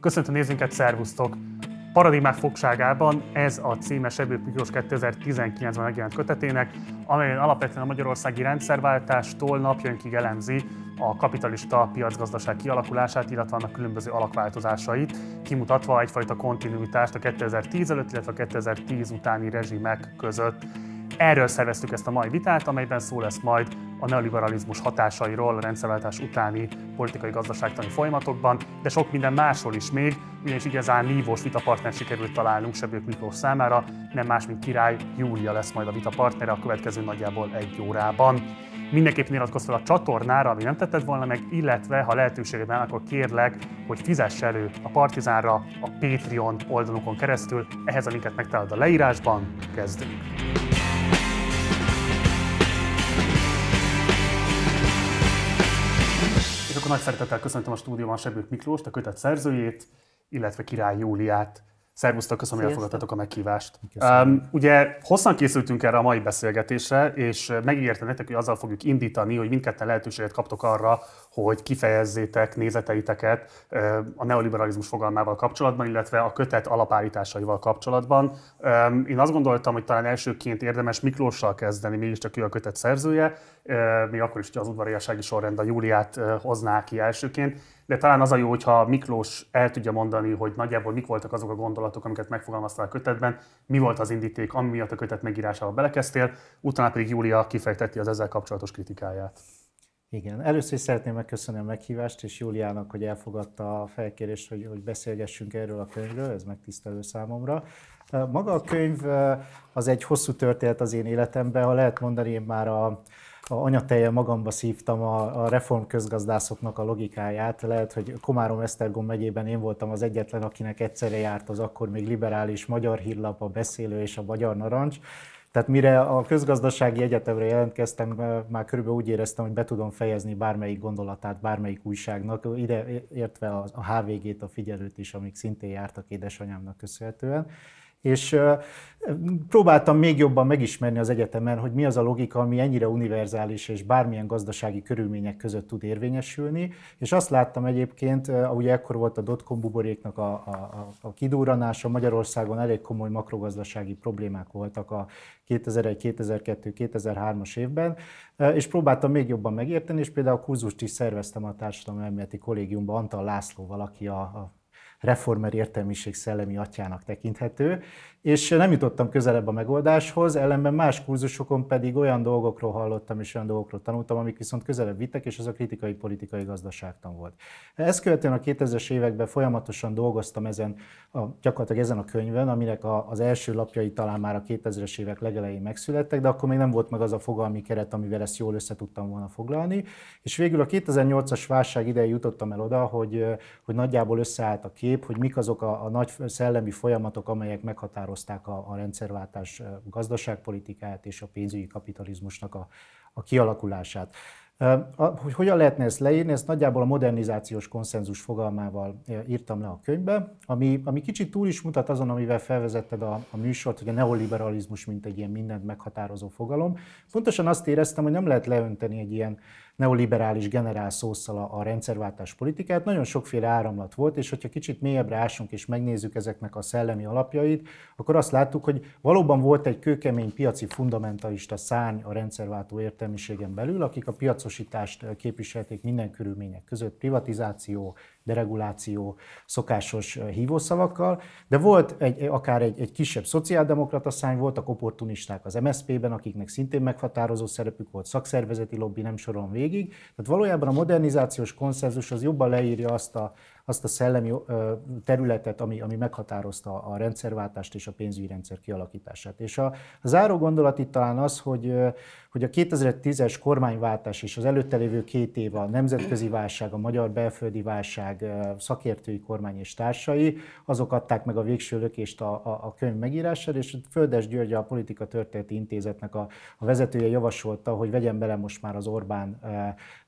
Köszöntöm nézőinket, szervusztok! Paradigmák fogságában ez a címe Sebő Piklós 2019-ben megjelent kötetének, amelyen alapvetően a magyarországi rendszerváltástól napjainkig elemzi a kapitalista piacgazdaság kialakulását, illetve annak különböző alakváltozásait, kimutatva egyfajta kontinuitást a 2010 előtt, illetve a 2010 utáni rezsimek között. Erről szerveztük ezt a mai vitát, amelyben szó lesz majd a neoliberalizmus hatásairól a rendszerváltás utáni politikai gazdaságtani folyamatokban, de sok minden másról is még, ugyanis igazán nívós vitapartner sikerült találnunk Sebők Miklós számára, nem más, mint király Júlia lesz majd a vitapartnere a következő nagyjából egy órában. Mindenképpen iratkozz fel a csatornára, ami nem tetted volna meg, illetve ha lehetőséged van, akkor kérlek, hogy fizess elő a Partizánra a Patreon oldalunkon keresztül. Ehhez a linket megtalálod a leírásban. Kezdünk! Akkor nagy szeretettel köszöntöm a stúdióban Sebőt Miklóst, a kötet szerzőjét, illetve Király Júliát, Szervusztok, köszönöm, hogy elfogadtatok a meghívást. Um, ugye hosszan készültünk erre a mai beszélgetésre, és megígértem nektek, hogy azzal fogjuk indítani, hogy mindketten lehetőséget kaptok arra, hogy kifejezzétek nézeteiteket a neoliberalizmus fogalmával kapcsolatban, illetve a kötet alapállításaival kapcsolatban. Um, én azt gondoltam, hogy talán elsőként érdemes Miklóssal kezdeni, mégiscsak ő a kötet szerzője, még akkor is, hogy az udvariasági sorrend a Júliát hozná ki elsőként de talán az a jó, hogyha Miklós el tudja mondani, hogy nagyjából mik voltak azok a gondolatok, amiket megfogalmaztál a kötetben, mi volt az indíték, ami miatt a kötet megírásával belekezdtél, utána pedig Júlia kifejtetti az ezzel kapcsolatos kritikáját. Igen, először is szeretném megköszönni a meghívást, és Júliának, hogy elfogadta a felkérést, hogy, hogy beszélgessünk erről a könyvről, ez megtisztelő számomra. Eh, maga a könyv eh, az egy hosszú történet az én életemben, ha lehet mondani, én már a, a anyateje magamba szívtam a, a reform közgazdászoknak a logikáját. Lehet, hogy Komárom-Esztergom megyében én voltam az egyetlen, akinek egyszerre járt az akkor még liberális magyar hírlap, a beszélő és a magyar narancs. Tehát mire a közgazdasági egyetemre jelentkeztem, már körülbelül úgy éreztem, hogy be tudom fejezni bármelyik gondolatát bármelyik újságnak, ide értve a HVG-t, a figyelőt is, amik szintén jártak édesanyámnak köszönhetően. És próbáltam még jobban megismerni az egyetemen, hogy mi az a logika, ami ennyire univerzális és bármilyen gazdasági körülmények között tud érvényesülni, és azt láttam egyébként, ugye ekkor volt a dotcom buboréknak a, a, a kidúranása, Magyarországon elég komoly makrogazdasági problémák voltak a 2001, 2002, 2003-as évben, és próbáltam még jobban megérteni, és például a kurzust is szerveztem a Társadalmi Elméleti Kollégiumban Antal Lászlóval, aki a, a reformer értelmiség szellemi atyának tekinthető, és nem jutottam közelebb a megoldáshoz, ellenben más kurzusokon pedig olyan dolgokról hallottam és olyan dolgokról tanultam, amik viszont közelebb vittek, és ez a kritikai politikai gazdaságtan volt. Ezt követően a 2000-es években folyamatosan dolgoztam ezen, a, gyakorlatilag ezen a könyvön, aminek a, az első lapjai talán már a 2000-es évek legelején megszülettek, de akkor még nem volt meg az a fogalmi keret, amivel ezt jól össze tudtam volna foglalni. És végül a 2008-as válság idején jutottam el oda, hogy, hogy nagyjából összeállt a kép, hogy mik azok a, a nagy szellemi folyamatok, amelyek meghatározták hozták a, a rendszerváltás gazdaságpolitikáját és a pénzügyi kapitalizmusnak a, a kialakulását. Hogy hogyan lehetne ezt leírni, ezt nagyjából a modernizációs konszenzus fogalmával írtam le a könyvbe, ami, ami kicsit túl is mutat azon, amivel felvezetted a, a műsort, hogy a neoliberalizmus mint egy ilyen mindent meghatározó fogalom. Pontosan azt éreztem, hogy nem lehet leönteni egy ilyen neoliberális generál szószala a rendszerváltás politikát. Nagyon sokféle áramlat volt, és hogyha kicsit mélyebbre ásunk és megnézzük ezeknek a szellemi alapjait, akkor azt láttuk, hogy valóban volt egy kőkemény piaci fundamentalista szárny a rendszerváltó értelmiségen belül, akik a piacosítást képviselték minden körülmények között, privatizáció, dereguláció szokásos hívószavakkal, de volt egy, akár egy, egy kisebb szociáldemokrata szány, voltak opportunisták az MSZP-ben, akiknek szintén meghatározó szerepük volt, szakszervezeti lobby, nem soron végig. Tehát valójában a modernizációs konszenzus az jobban leírja azt a, azt a szellemi területet, ami, ami meghatározta a rendszerváltást és a pénzügyi rendszer kialakítását. És a, a záró gondolat itt talán az, hogy, hogy a 2010-es kormányváltás és az előtte lévő két év a nemzetközi válság, a magyar belföldi válság, szakértői kormány és társai, azok adták meg a végső lökést a, a, a könyv megírására, és Földes György a Politika Történeti Intézetnek a, a vezetője javasolta, hogy vegyen bele most már az Orbán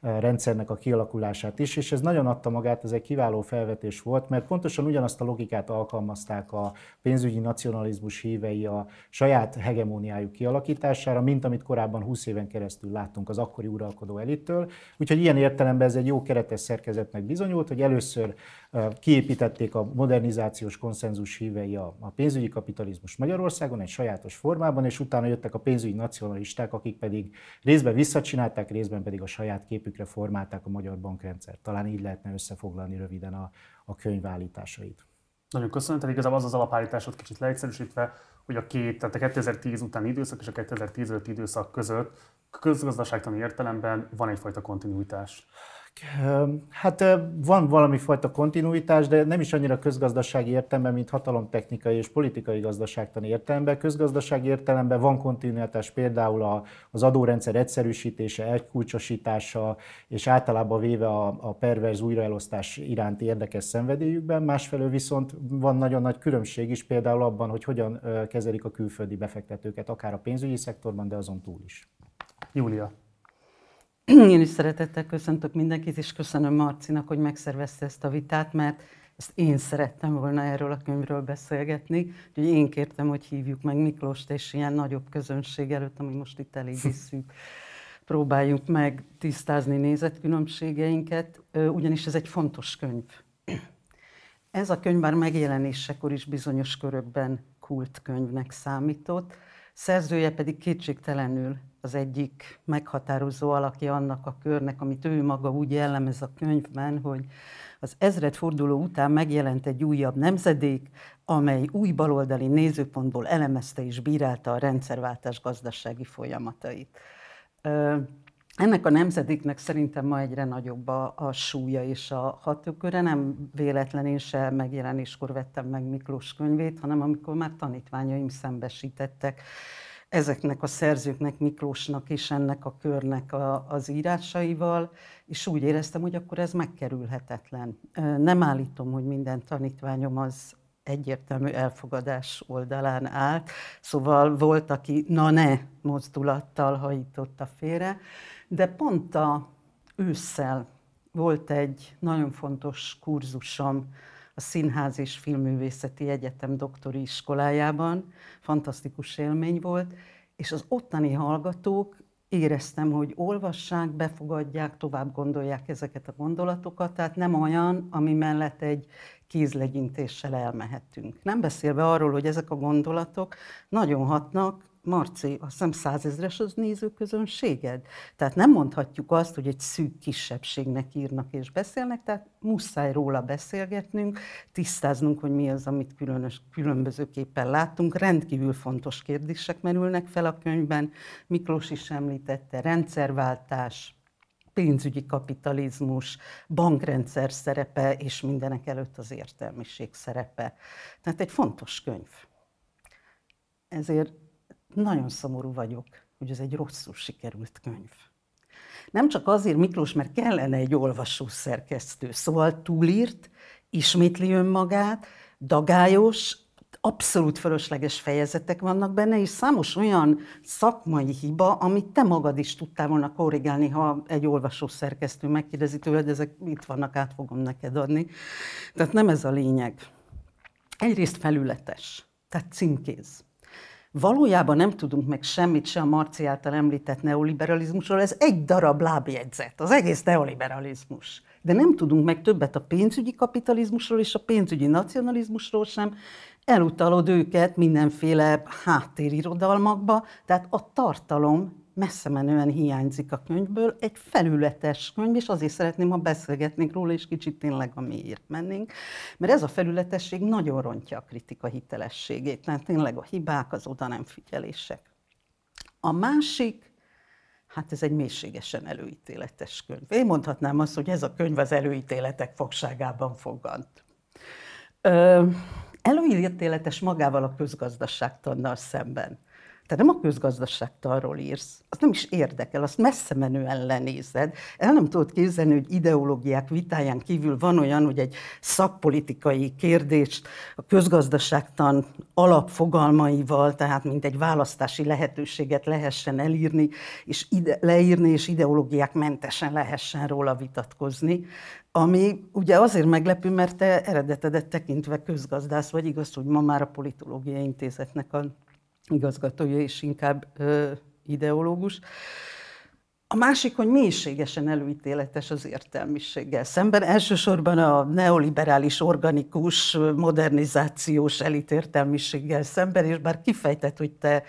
rendszernek a kialakulását is, és ez nagyon adta magát, ez egy kiváló felvetés volt, mert pontosan ugyanazt a logikát alkalmazták a pénzügyi nacionalizmus hívei a saját hegemóniájuk kialakítására, mint amit korábban 20 éven keresztül láttunk az akkori uralkodó elittől. Úgyhogy ilyen értelemben ez egy jó keretes szerkezetnek bizonyult, hogy először Kiépítették a modernizációs konszenzus hívei a, a pénzügyi kapitalizmus Magyarországon egy sajátos formában, és utána jöttek a pénzügyi nacionalisták, akik pedig részben visszacsinálták, részben pedig a saját képükre formálták a magyar bankrendszer. Talán így lehetne összefoglalni röviden a, a könyv állításait. Nagyon köszönöm, tehát igazából az az alapállításod kicsit leegyszerűsítve, hogy a két, tehát a 2010 utáni időszak és a 2015 időszak között közgazdaságtani értelemben van egyfajta kontinuitás. Hát van valami fajta kontinuitás, de nem is annyira közgazdasági értelemben, mint hatalomtechnikai és politikai gazdaságtani értelemben. Közgazdasági értelemben van kontinuitás például az adórendszer egyszerűsítése, elkulcsosítása és általában véve a, a perverz újraelosztás iránti érdekes szenvedélyükben. Másfelől viszont van nagyon nagy különbség is például abban, hogy hogyan kezelik a külföldi befektetőket, akár a pénzügyi szektorban, de azon túl is. Júlia. Én is szeretettel köszöntök mindenkit, és köszönöm Marcinak, hogy megszervezte ezt a vitát, mert ezt én szerettem volna erről a könyvről beszélgetni. Úgyhogy én kértem, hogy hívjuk meg Miklóst, és ilyen nagyobb közönség előtt, ami most itt elég szűk, próbáljuk meg tisztázni nézetkülönbségeinket, ugyanis ez egy fontos könyv. Ez a könyv már megjelenésekor is bizonyos körökben könyvnek számított, szerzője pedig kétségtelenül az egyik meghatározó alakja annak a körnek, amit ő maga úgy jellemez a könyvben, hogy az ezredforduló után megjelent egy újabb nemzedék, amely új baloldali nézőpontból elemezte és bírálta a rendszerváltás gazdasági folyamatait. Ennek a nemzedéknek szerintem ma egyre nagyobb a, a súlya és a hatóköre. Nem véletlen én se megjelenéskor vettem meg Miklós könyvét, hanem amikor már tanítványaim szembesítettek ezeknek a szerzőknek, Miklósnak és ennek a körnek a, az írásaival, és úgy éreztem, hogy akkor ez megkerülhetetlen. Nem állítom, hogy minden tanítványom az egyértelmű elfogadás oldalán állt, szóval volt, aki na ne mozdulattal hajította félre, de pont a ősszel volt egy nagyon fontos kurzusom, a Színház és Filmművészeti Egyetem doktori iskolájában. Fantasztikus élmény volt, és az ottani hallgatók éreztem, hogy olvassák, befogadják, tovább gondolják ezeket a gondolatokat, tehát nem olyan, ami mellett egy kézlegyintéssel elmehetünk. Nem beszélve arról, hogy ezek a gondolatok nagyon hatnak Marci, azt hiszem százezres az nézőközönséged. Tehát nem mondhatjuk azt, hogy egy szűk kisebbségnek írnak és beszélnek, tehát muszáj róla beszélgetnünk, tisztáznunk, hogy mi az, amit különös, különbözőképpen láttunk. Rendkívül fontos kérdések merülnek fel a könyvben. Miklós is említette, rendszerváltás, pénzügyi kapitalizmus, bankrendszer szerepe, és mindenek előtt az értelmiség szerepe. Tehát egy fontos könyv. Ezért nagyon szomorú vagyok, hogy ez egy rosszul sikerült könyv. Nem csak azért, Miklós, mert kellene egy olvasó szerkesztő, szóval túlírt, ismétli önmagát, dagályos, abszolút fölösleges fejezetek vannak benne, és számos olyan szakmai hiba, amit te magad is tudtál volna korrigálni, ha egy olvasó szerkesztő megkérdezi tőled, ezek itt vannak, át fogom neked adni. Tehát nem ez a lényeg. Egyrészt felületes, tehát címkéz. Valójában nem tudunk meg semmit se a Marci által említett neoliberalizmusról, ez egy darab lábjegyzet, az egész neoliberalizmus. De nem tudunk meg többet a pénzügyi kapitalizmusról és a pénzügyi nacionalizmusról sem, elutalod őket mindenféle háttérirodalmakba, tehát a tartalom messze menően hiányzik a könyvből, egy felületes könyv, és azért szeretném, ha beszélgetnénk róla, és kicsit tényleg a miért mennénk, mert ez a felületesség nagyon rontja a kritika hitelességét, tehát tényleg a hibák, az oda nem figyelések. A másik, hát ez egy mélységesen előítéletes könyv. Én mondhatnám azt, hogy ez a könyv az előítéletek fogságában fogant. előítéletes magával a közgazdaságtannal szemben te nem a közgazdaságtalról írsz, az nem is érdekel, azt messze menően lenézed. El nem tudod képzelni, hogy ideológiák vitáján kívül van olyan, hogy egy szakpolitikai kérdést a közgazdaságtan alapfogalmaival, tehát mint egy választási lehetőséget lehessen elírni, és ide, leírni, és ideológiák mentesen lehessen róla vitatkozni ami ugye azért meglepő, mert te eredetedet tekintve közgazdász vagy, igaz, hogy ma már a Politológiai Intézetnek a igazgatója, és inkább ö, ideológus. A másik, hogy mélységesen előítéletes az értelmiséggel szemben, elsősorban a neoliberális, organikus, modernizációs elitértelmiséggel szemben, és bár kifejtett, hogy te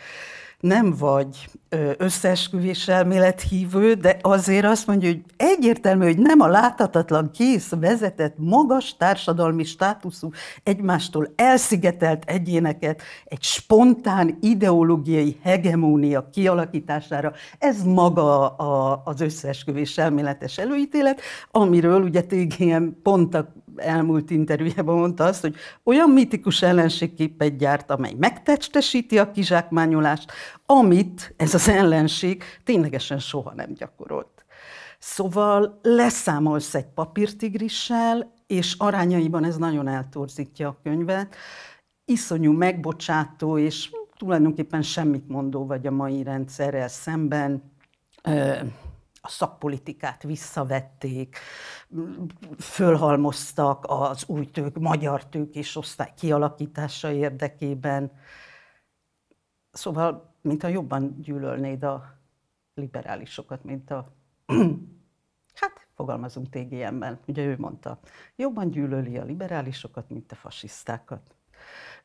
nem vagy összeesküvés elmélet hívő, de azért azt mondja, hogy egyértelmű, hogy nem a láthatatlan kész vezetett magas társadalmi státuszú, egymástól elszigetelt egyéneket egy spontán ideológiai hegemónia kialakítására. Ez maga a, az összeesküvés elméletes előítélet, amiről ugye TGM pont a elmúlt interjújában mondta azt, hogy olyan mitikus ellenségképet gyárt, amely megtestesíti a kizsákmányolást, amit ez az ellenség ténylegesen soha nem gyakorolt. Szóval leszámolsz egy papírtigrissel, és arányaiban ez nagyon eltorzítja a könyvet. Iszonyú megbocsátó és tulajdonképpen semmit mondó vagy a mai rendszerrel szemben a szakpolitikát visszavették, fölhalmoztak az új tők, magyar tők és osztály kialakítása érdekében. Szóval, mintha jobban gyűlölnéd a liberálisokat, mint a... hát, fogalmazunk TGM-ben, ugye ő mondta. Jobban gyűlöli a liberálisokat, mint a fasisztákat.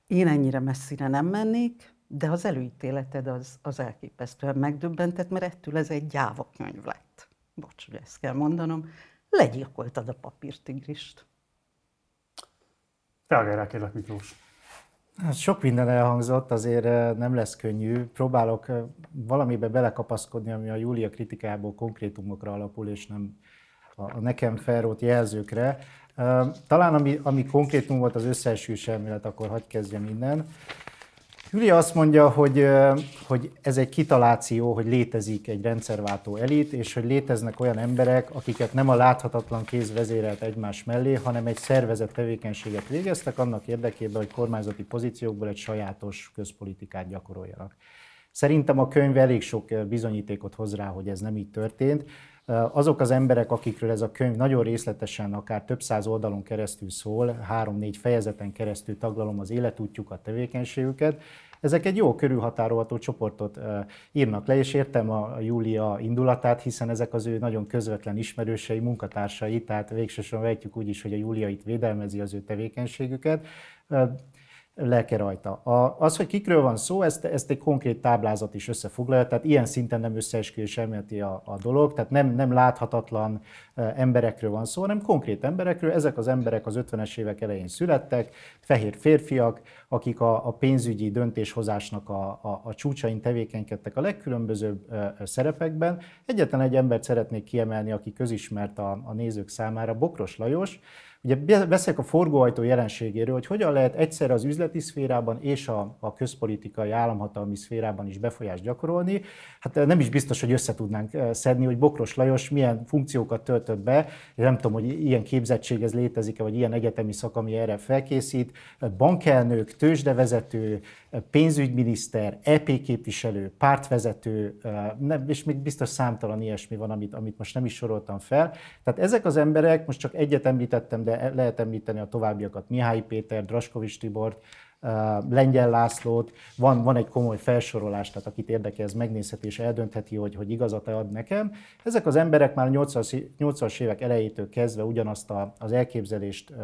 Én ennyire messzire nem mennék, de az előítéleted az, az elképesztően megdöbbentett, mert ettől ez egy gyáva könyv lett. Bocs, hogy ezt kell mondanom. Legyilkoltad a papírtigrist. Reagálj rá, kérlek, Miklós. Hát sok minden elhangzott, azért eh, nem lesz könnyű. Próbálok eh, valamibe belekapaszkodni, ami a Júlia kritikából konkrétumokra alapul, és nem a nekem felrót jelzőkre. Eh, talán ami, ami konkrétum volt az összeesküvés elmélet, akkor hagyd kezdjem innen. Júlia azt mondja, hogy, hogy ez egy kitaláció, hogy létezik egy rendszerváltó elit, és hogy léteznek olyan emberek, akiket nem a láthatatlan kéz vezérelt egymás mellé, hanem egy szervezett tevékenységet végeztek annak érdekében, hogy kormányzati pozíciókból egy sajátos közpolitikát gyakoroljanak. Szerintem a könyv elég sok bizonyítékot hoz rá, hogy ez nem így történt azok az emberek, akikről ez a könyv nagyon részletesen, akár több száz oldalon keresztül szól, három-négy fejezeten keresztül taglalom az életútjukat, tevékenységüket, ezek egy jó körülhatárolható csoportot írnak le, és értem a Júlia indulatát, hiszen ezek az ő nagyon közvetlen ismerősei, munkatársai, tehát végsősorban vehetjük úgy is, hogy a Júlia itt védelmezi az ő tevékenységüket lelke rajta. A, az, hogy kikről van szó, ezt, ezt egy konkrét táblázat is összefoglalja, tehát ilyen szinten nem összeesküvés elméleti a, a dolog, tehát nem, nem láthatatlan emberekről van szó, hanem konkrét emberekről. Ezek az emberek az 50-es évek elején születtek, fehér férfiak, akik a, a pénzügyi döntéshozásnak a, a, a csúcsain tevékenykedtek a legkülönbözőbb ö, szerepekben. Egyetlen egy embert szeretnék kiemelni, aki közismert a, a nézők számára, Bokros Lajos, Ugye beszélek a forgóajtó jelenségéről, hogy hogyan lehet egyszer az üzleti szférában és a, a közpolitikai államhatalmi szférában is befolyást gyakorolni. Hát nem is biztos, hogy összetudnánk eh, szedni, hogy Bokros Lajos milyen funkciókat töltött be. Én nem tudom, hogy ilyen képzettség ez létezik-e, vagy ilyen egyetemi szak, ami erre felkészít. Bankelnök, tőzsdevezető, pénzügyminiszter, EP képviselő, pártvezető, nem, és még biztos számtalan ilyesmi van, amit, amit most nem is soroltam fel. Tehát ezek az emberek, most csak egyet említettem, de e, lehet említeni a továbbiakat, Mihály Péter, Draskovics Tibort, Lengyel Lászlót, van, van egy komoly felsorolás, tehát akit érdekel, ez megnézheti és eldöntheti, hogy, hogy igazat ad nekem. Ezek az emberek már 80-as, 80 évek elejétől kezdve ugyanazt a, az elképzelést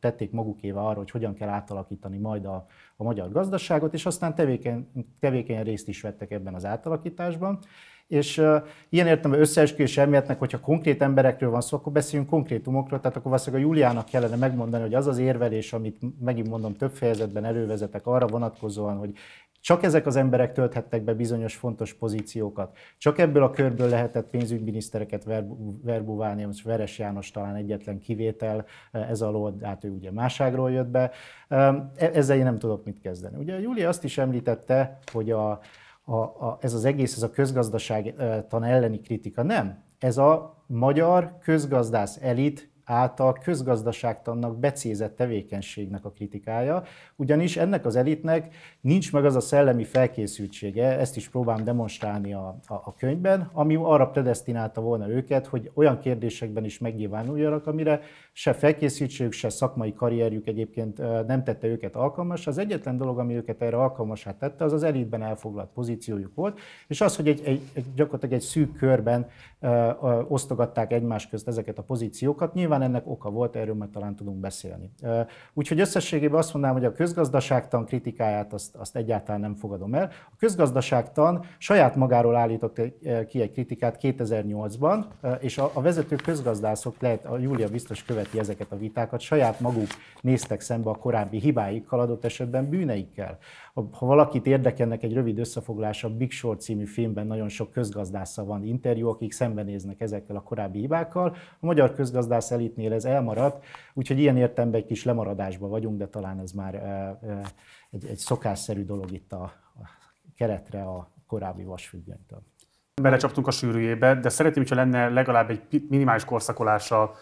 tették magukéva arra, hogy hogyan kell átalakítani majd a, a magyar gazdaságot, és aztán tevékeny, tevékeny részt is vettek ebben az átalakításban. És uh, ilyen értem összeesküvés elméletnek, hogyha konkrét emberekről van szó, akkor beszéljünk konkrétumokról, tehát akkor valószínűleg a Juliának kellene megmondani, hogy az az érvelés, amit megint mondom több fejezetben elővezetek arra vonatkozóan, hogy csak ezek az emberek tölthettek be bizonyos fontos pozíciókat. Csak ebből a körből lehetett pénzügyminisztereket verbúválni, most Veres János talán egyetlen kivétel eh, ez alól, hát ő ugye máságról jött be. E, ezzel én nem tudok mit kezdeni. Ugye Júlia azt is említette, hogy a, a, a, ez az egész, ez a közgazdaságtan eh, elleni kritika. Nem, ez a magyar közgazdász elit által közgazdaságtannak becézett tevékenységnek a kritikája, ugyanis ennek az elitnek nincs meg az a szellemi felkészültsége, ezt is próbálom demonstrálni a, a, a könyvben, ami arra predestinálta volna őket, hogy olyan kérdésekben is megnyilvánuljanak, amire se felkészültségük, se szakmai karrierjük egyébként nem tette őket alkalmas. Az egyetlen dolog, ami őket erre alkalmasát tette, az az elitben elfoglalt pozíciójuk volt, és az, hogy egy, egy, egy gyakorlatilag egy szűk körben ö, ö, osztogatták egymás közt ezeket a pozíciókat, nyilván Nyilván ennek oka volt, erről majd talán tudunk beszélni. Úgyhogy összességében azt mondanám, hogy a közgazdaságtan kritikáját azt, azt egyáltalán nem fogadom el. A közgazdaságtan saját magáról állított ki egy kritikát 2008-ban, és a, a vezető közgazdászok, lehet, a Júlia biztos követi ezeket a vitákat, saját maguk néztek szembe a korábbi hibáikkal, adott esetben bűneikkel ha, ha valakit érdekelnek egy rövid összefoglalása, a Big Short című filmben nagyon sok közgazdásza van interjú, akik szembenéznek ezekkel a korábbi hibákkal. A magyar közgazdász elitnél ez elmaradt, úgyhogy ilyen értemben egy kis lemaradásban vagyunk, de talán ez már e, e, egy, egy szokásszerű dolog itt a, a keretre a korábbi vasfüggönytől belecsaptunk a sűrűjébe, de szeretném, hogyha lenne legalább egy minimális korszakolása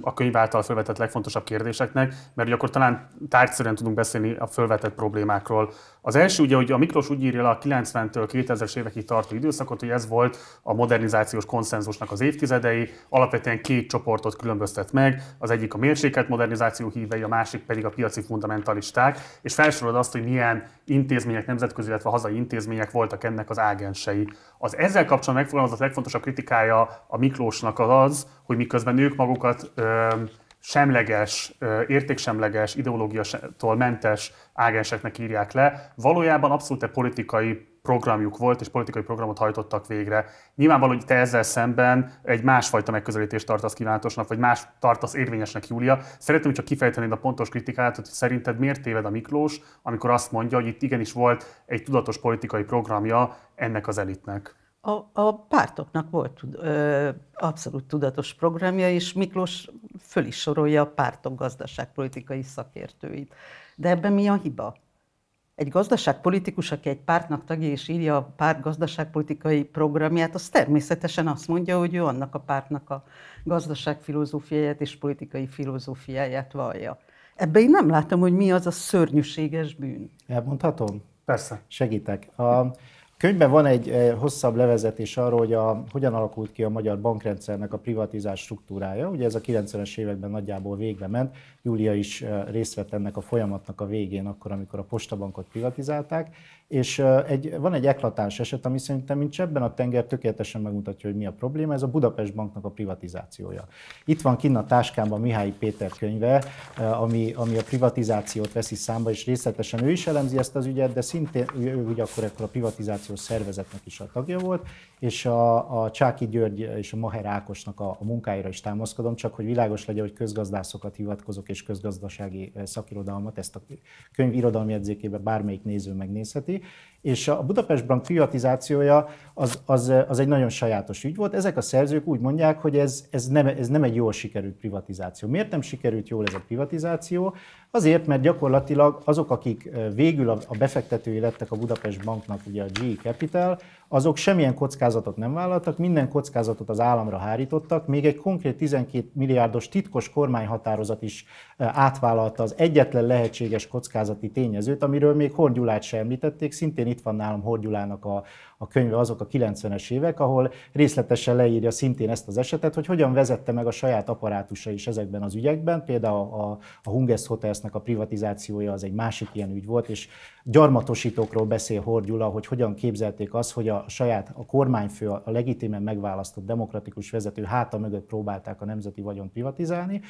a könyv által felvetett legfontosabb kérdéseknek, mert akkor talán tárgyszerűen tudunk beszélni a felvetett problémákról, az első ugye, hogy a Miklós úgy írja le a 90-től 2000-es évekig tartó időszakot, hogy ez volt a modernizációs konszenzusnak az évtizedei, alapvetően két csoportot különböztet meg, az egyik a mérsékelt modernizáció hívei, a másik pedig a piaci fundamentalisták, és felsorolod azt, hogy milyen intézmények, nemzetközi, illetve hazai intézmények voltak ennek az ágensei. Az ezzel kapcsolatban megfogalmazott legfontosabb kritikája a Miklósnak az az, hogy miközben ők magukat ö, semleges, értéksemleges, ideológiától mentes ágenseknek írják le. Valójában abszolút politikai programjuk volt, és politikai programot hajtottak végre. Nyilvánvaló, hogy te ezzel szemben egy másfajta megközelítést tartasz kívánatosnak, vagy más tartasz érvényesnek, Júlia. Szeretném, hogyha kifejtenéd a pontos kritikát, hogy szerinted miért téved a Miklós, amikor azt mondja, hogy itt igenis volt egy tudatos politikai programja ennek az elitnek. A, a pártoknak volt ö, abszolút tudatos programja, és Miklós föl is sorolja a pártok gazdaságpolitikai szakértőit. De ebben mi a hiba? Egy gazdaságpolitikus, aki egy pártnak tagja és írja a párt gazdaságpolitikai programját, az természetesen azt mondja, hogy ő annak a pártnak a gazdaságfilozófiáját és politikai filozófiáját vallja. Ebben én nem látom, hogy mi az a szörnyűséges bűn. Elmondhatom? Persze. Segítek. A, könyvben van egy eh, hosszabb levezetés arról, hogy a, hogyan alakult ki a magyar bankrendszernek a privatizás struktúrája. Ugye ez a 90-es években nagyjából végbe ment, Júlia is eh, részt vett ennek a folyamatnak a végén, akkor, amikor a postabankot privatizálták, és eh, egy, van egy eklatáns eset, ami szerintem mint ebben a tenger tökéletesen megmutatja, hogy mi a probléma, ez a Budapest Banknak a privatizációja. Itt van kinn a táskámban Mihály Péter könyve, eh, ami, ami a privatizációt veszi számba, és részletesen ő is elemzi ezt az ügyet, de szintén ő, ő ugye akkor, akkor a privatizációs szervezetnek is a tagja volt, és a, a Csáki György és a Maher Ákosnak a, a munkáira is támaszkodom, csak hogy világos legyen, hogy közgazdászokat hivatkozok és közgazdasági eh, szakirodalmat, ezt a könyv irodalmi edzékében bármelyik néző megnézheti. És a Budapest Bank privatizációja az, az, az egy nagyon sajátos ügy volt. Ezek a szerzők úgy mondják, hogy ez, ez, nem, ez nem egy jól sikerült privatizáció. Miért nem sikerült jól ez a privatizáció? Azért, mert gyakorlatilag azok, akik végül a befektetői lettek a Budapest Banknak, ugye a GE Capital, azok semmilyen kockázatot nem vállaltak, minden kockázatot az államra hárítottak, még egy konkrét 12 milliárdos titkos kormányhatározat is átvállalta az egyetlen lehetséges kockázati tényezőt, amiről még Hordyulát sem említették, szintén itt van nálam Hordyulának a, a könyve azok a 90-es évek, ahol részletesen leírja szintén ezt az esetet, hogy hogyan vezette meg a saját apparátusa is ezekben az ügyekben. Például a, a Hungest Hotelsnek a privatizációja az egy másik ilyen ügy volt, és gyarmatosítókról beszél Hordyula, hogy hogyan képzelték azt, hogy a saját a kormányfő, a legitimen megválasztott demokratikus vezető háta mögött próbálták a nemzeti vagyon privatizálni,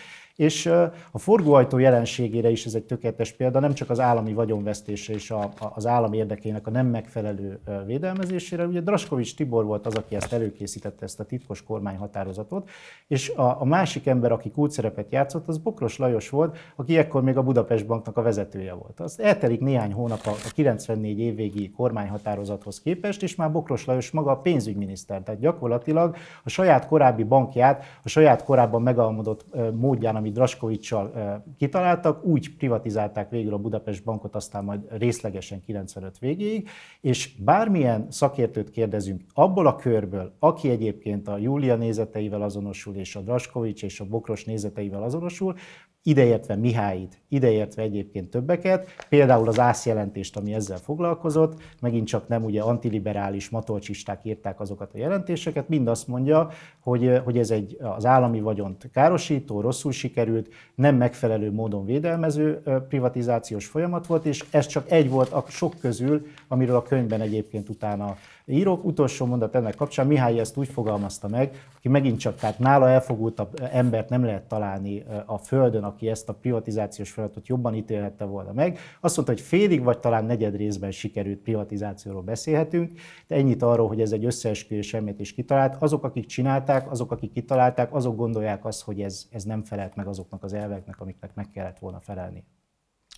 és a forgóajtó jelenségére is ez egy tökéletes példa, nem csak az állami vagyonvesztésre és a, az állam érdekének a nem megfelelő védelmezésére. Ugye Draskovics Tibor volt az, aki ezt előkészítette, ezt a titkos kormányhatározatot, és a, a másik ember, aki kulcszerepet játszott, az Bokros Lajos volt, aki ekkor még a Budapest Banknak a vezetője volt. Az eltelik néhány hónap a, a 94 évvégi kormányhatározathoz képest, és már Bokros Lajos maga a pénzügyminiszter, tehát gyakorlatilag a saját korábbi bankját, a saját korábban megalmodott módján, amit amit Draskovicsal eh, kitaláltak, úgy privatizálták végül a Budapest Bankot, aztán majd részlegesen 95 végéig, és bármilyen szakértőt kérdezünk abból a körből, aki egyébként a Júlia nézeteivel azonosul, és a Draskovics és a Bokros nézeteivel azonosul, ideértve Mihályit, ideértve egyébként többeket, például az ász jelentést, ami ezzel foglalkozott, megint csak nem ugye antiliberális matolcsisták írták azokat a jelentéseket, mind azt mondja, hogy, hogy ez egy az állami vagyont károsító, rosszul sikerült, nem megfelelő módon védelmező privatizációs folyamat volt, és ez csak egy volt a sok közül, amiről a könyvben egyébként utána írok. Utolsó mondat ennek kapcsán, Mihály ezt úgy fogalmazta meg, aki megint csak, tehát nála elfogultabb eh, embert nem lehet találni eh, a Földön, aki ezt a privatizációs feladatot jobban ítélhette volna meg. Azt mondta, hogy félig vagy talán negyed részben sikerült privatizációról beszélhetünk, de ennyit arról, hogy ez egy összeesküvés semmit is kitalált. Azok, akik csinálták, azok, akik kitalálták, azok gondolják azt, hogy ez, ez nem felelt meg azoknak az elveknek, amiknek meg kellett volna felelni.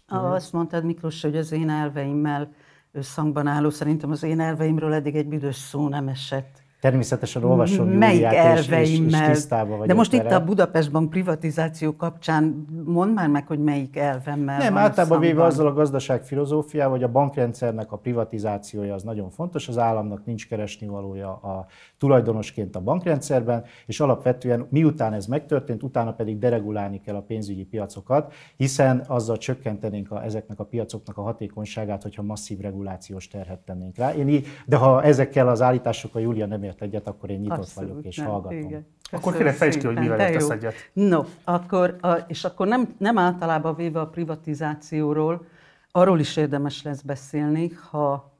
Azt mondtad, Miklós, hogy az én elveimmel összhangban álló. Szerintem az én elveimről eddig egy büdös szó nem esett. Természetesen olvasom mm-hmm. Melyik Júliát, elveimmel? És, és tisztában vagyok De most vele. itt a Budapest Bank privatizáció kapcsán mondd már meg, hogy melyik elvemmel Nem, általában véve azzal a gazdaság filozófiával, hogy a bankrendszernek a privatizációja az nagyon fontos, az államnak nincs keresni valója a tulajdonosként a bankrendszerben, és alapvetően miután ez megtörtént, utána pedig deregulálni kell a pénzügyi piacokat, hiszen azzal csökkentenénk a, ezeknek a piacoknak a hatékonyságát, hogyha masszív regulációs terhet tennénk rá. Én így, de ha ezekkel az állításokkal Júlia nem ért ért egyet, akkor én nyitott Abszolút, vagyok és nem, hallgatom. Igen. Köszönöm akkor kérlek fejtsd ki, hogy mivel értesz egyet. No, akkor, a, és akkor nem, nem általában véve a privatizációról, arról is érdemes lesz beszélni, ha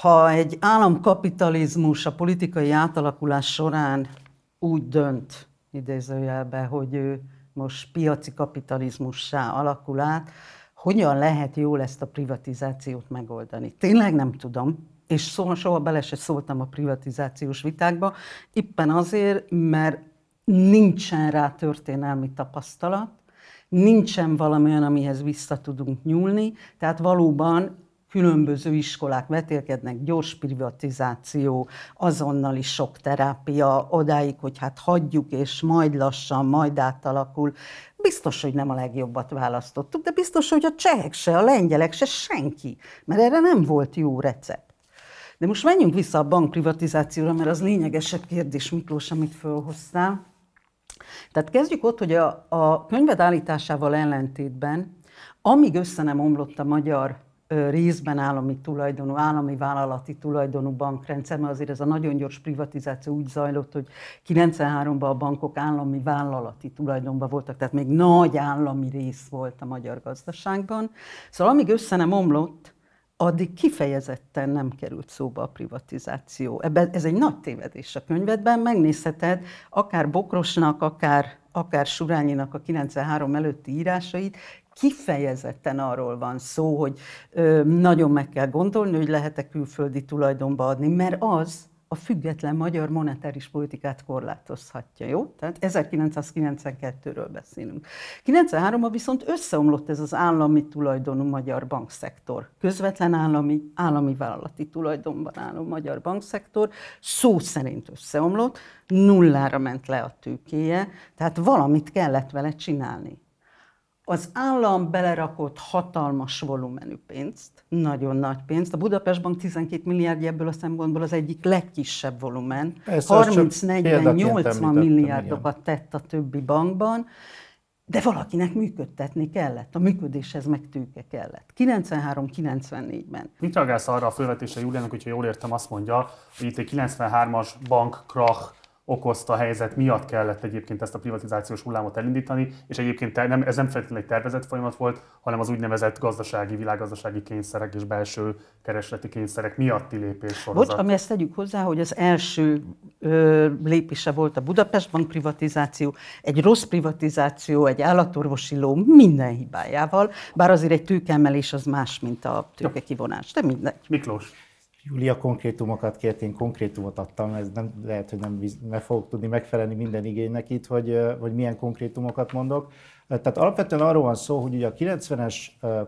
ha egy államkapitalizmus a politikai átalakulás során úgy dönt, idézőjelben, hogy ő most piaci kapitalizmussá alakul át, hogyan lehet jól ezt a privatizációt megoldani? Tényleg nem tudom és soha, soha bele se szóltam a privatizációs vitákba, éppen azért, mert nincsen rá történelmi tapasztalat, nincsen valamilyen, amihez vissza tudunk nyúlni, tehát valóban különböző iskolák vetélkednek, gyors privatizáció, azonnali sok terápia, odáig, hogy hát hagyjuk, és majd lassan, majd átalakul. Biztos, hogy nem a legjobbat választottuk, de biztos, hogy a csehek se, a lengyelek se, senki, mert erre nem volt jó recept. De most menjünk vissza a bankprivatizációra, mert az lényegesebb kérdés, Miklós, amit fölhoztál. Tehát kezdjük ott, hogy a, a könyved állításával ellentétben, amíg össze nem omlott a magyar részben állami tulajdonú, állami vállalati tulajdonú bankrendszer, mert azért ez a nagyon gyors privatizáció úgy zajlott, hogy 93-ban a bankok állami vállalati tulajdonban voltak, tehát még nagy állami rész volt a magyar gazdaságban. Szóval amíg össze nem omlott, addig kifejezetten nem került szóba a privatizáció. Ebben, ez egy nagy tévedés a könyvedben, megnézheted akár Bokrosnak, akár, akár Surányinak a 93 előtti írásait, kifejezetten arról van szó, hogy ö, nagyon meg kell gondolni, hogy lehet-e külföldi tulajdonba adni, mert az a független magyar monetáris politikát korlátozhatja, jó? Tehát 1992-ről beszélünk. 93-ban viszont összeomlott ez az állami tulajdonú magyar bankszektor. Közvetlen állami, állami vállalati tulajdonban álló magyar bankszektor szó szerint összeomlott, nullára ment le a tőkéje, tehát valamit kellett vele csinálni az állam belerakott hatalmas volumenű pénzt, nagyon nagy pénzt. A Budapest Bank 12 milliárd ebből a szempontból az egyik legkisebb volumen. 30-40-80 milliárdokat igen. tett a többi bankban, de valakinek működtetni kellett. A működéshez meg tőke kellett. 93-94-ben. Mit reagálsz arra a felvetése Juliának, hogyha jól értem, azt mondja, hogy itt egy 93-as bankkrach okozta helyzet miatt kellett egyébként ezt a privatizációs hullámot elindítani, és egyébként nem, ez nem feltétlenül egy tervezett folyamat volt, hanem az úgynevezett gazdasági, világgazdasági kényszerek és belső keresleti kényszerek miatti lépés sorozat. Bocs, ami ezt tegyük hozzá, hogy az első ö, lépése volt a Budapest Bank privatizáció, egy rossz privatizáció, egy állatorvosi ló minden hibájával, bár azért egy tőkemelés az más, mint a kivonás, de mindegy. Miklós. Júlia konkrétumokat kért, én konkrétumot adtam, ez nem lehet, hogy nem, nem fogok tudni megfelelni minden igénynek itt, hogy, hogy milyen konkrétumokat mondok. Tehát alapvetően arról van szó, hogy ugye a 90-es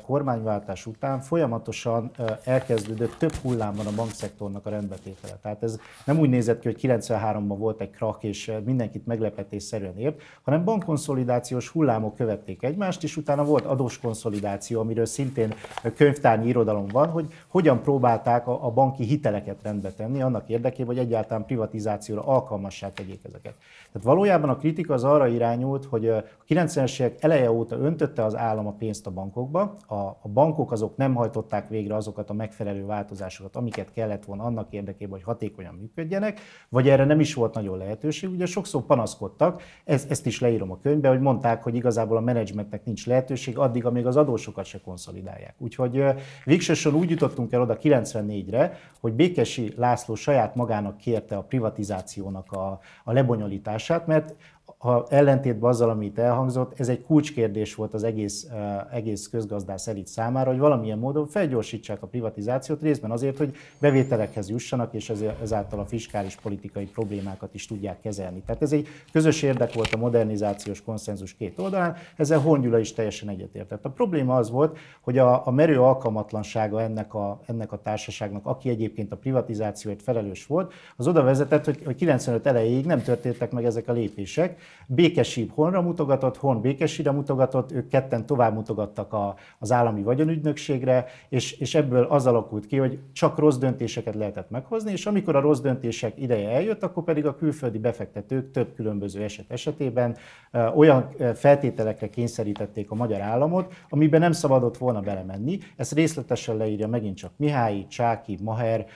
kormányváltás után folyamatosan elkezdődött több hullámban a bankszektornak a rendbetétele. Tehát ez nem úgy nézett ki, hogy 93-ban volt egy krak, és mindenkit meglepetésszerűen ért, hanem bankkonszolidációs hullámok követték egymást, és utána volt adóskonszolidáció, amiről szintén könyvtárnyi irodalom van, hogy hogyan próbálták a banki hiteleket rendbe tenni, annak érdekében, hogy egyáltalán privatizációra alkalmassá tegyék ezeket. Tehát valójában a kritika az arra irányult, hogy a 90-es évek eleje óta öntötte az állam a pénzt a bankokba. A, a bankok azok nem hajtották végre azokat a megfelelő változásokat, amiket kellett volna annak érdekében, hogy hatékonyan működjenek, vagy erre nem is volt nagyon lehetőség. Ugye sokszor panaszkodtak, ez, ezt is leírom a könyvbe, hogy mondták, hogy igazából a menedzsmentnek nincs lehetőség addig, amíg az adósokat se konszolidálják. Úgyhogy végsősorban úgy jutottunk el oda 94-re, hogy Békesi László saját magának kérte a privatizációnak a, a lebonyolítását, mert ha ellentétben azzal, amit elhangzott, ez egy kulcskérdés volt az egész, egész közgazdász elit számára, hogy valamilyen módon felgyorsítsák a privatizációt részben azért, hogy bevételekhez jussanak, és ezáltal a fiskális politikai problémákat is tudják kezelni. Tehát ez egy közös érdek volt a modernizációs konszenzus két oldalán, ezzel Hongyula is teljesen egyetértett. A probléma az volt, hogy a, a merő alkalmatlansága ennek a, ennek a társaságnak, aki egyébként a privatizációért felelős volt, az oda vezetett, hogy, hogy 95 elejéig nem történtek meg ezek a lépések, békesíb honra mutogatott, Hon Békesire mutogatott, ők ketten tovább mutogattak a, az állami vagyonügynökségre, és, és ebből az alakult ki, hogy csak rossz döntéseket lehetett meghozni, és amikor a rossz döntések ideje eljött, akkor pedig a külföldi befektetők több különböző eset esetében ö, olyan feltételekre kényszerítették a magyar államot, amiben nem szabadott volna belemenni. Ezt részletesen leírja megint csak Mihály, Csáki, Maher,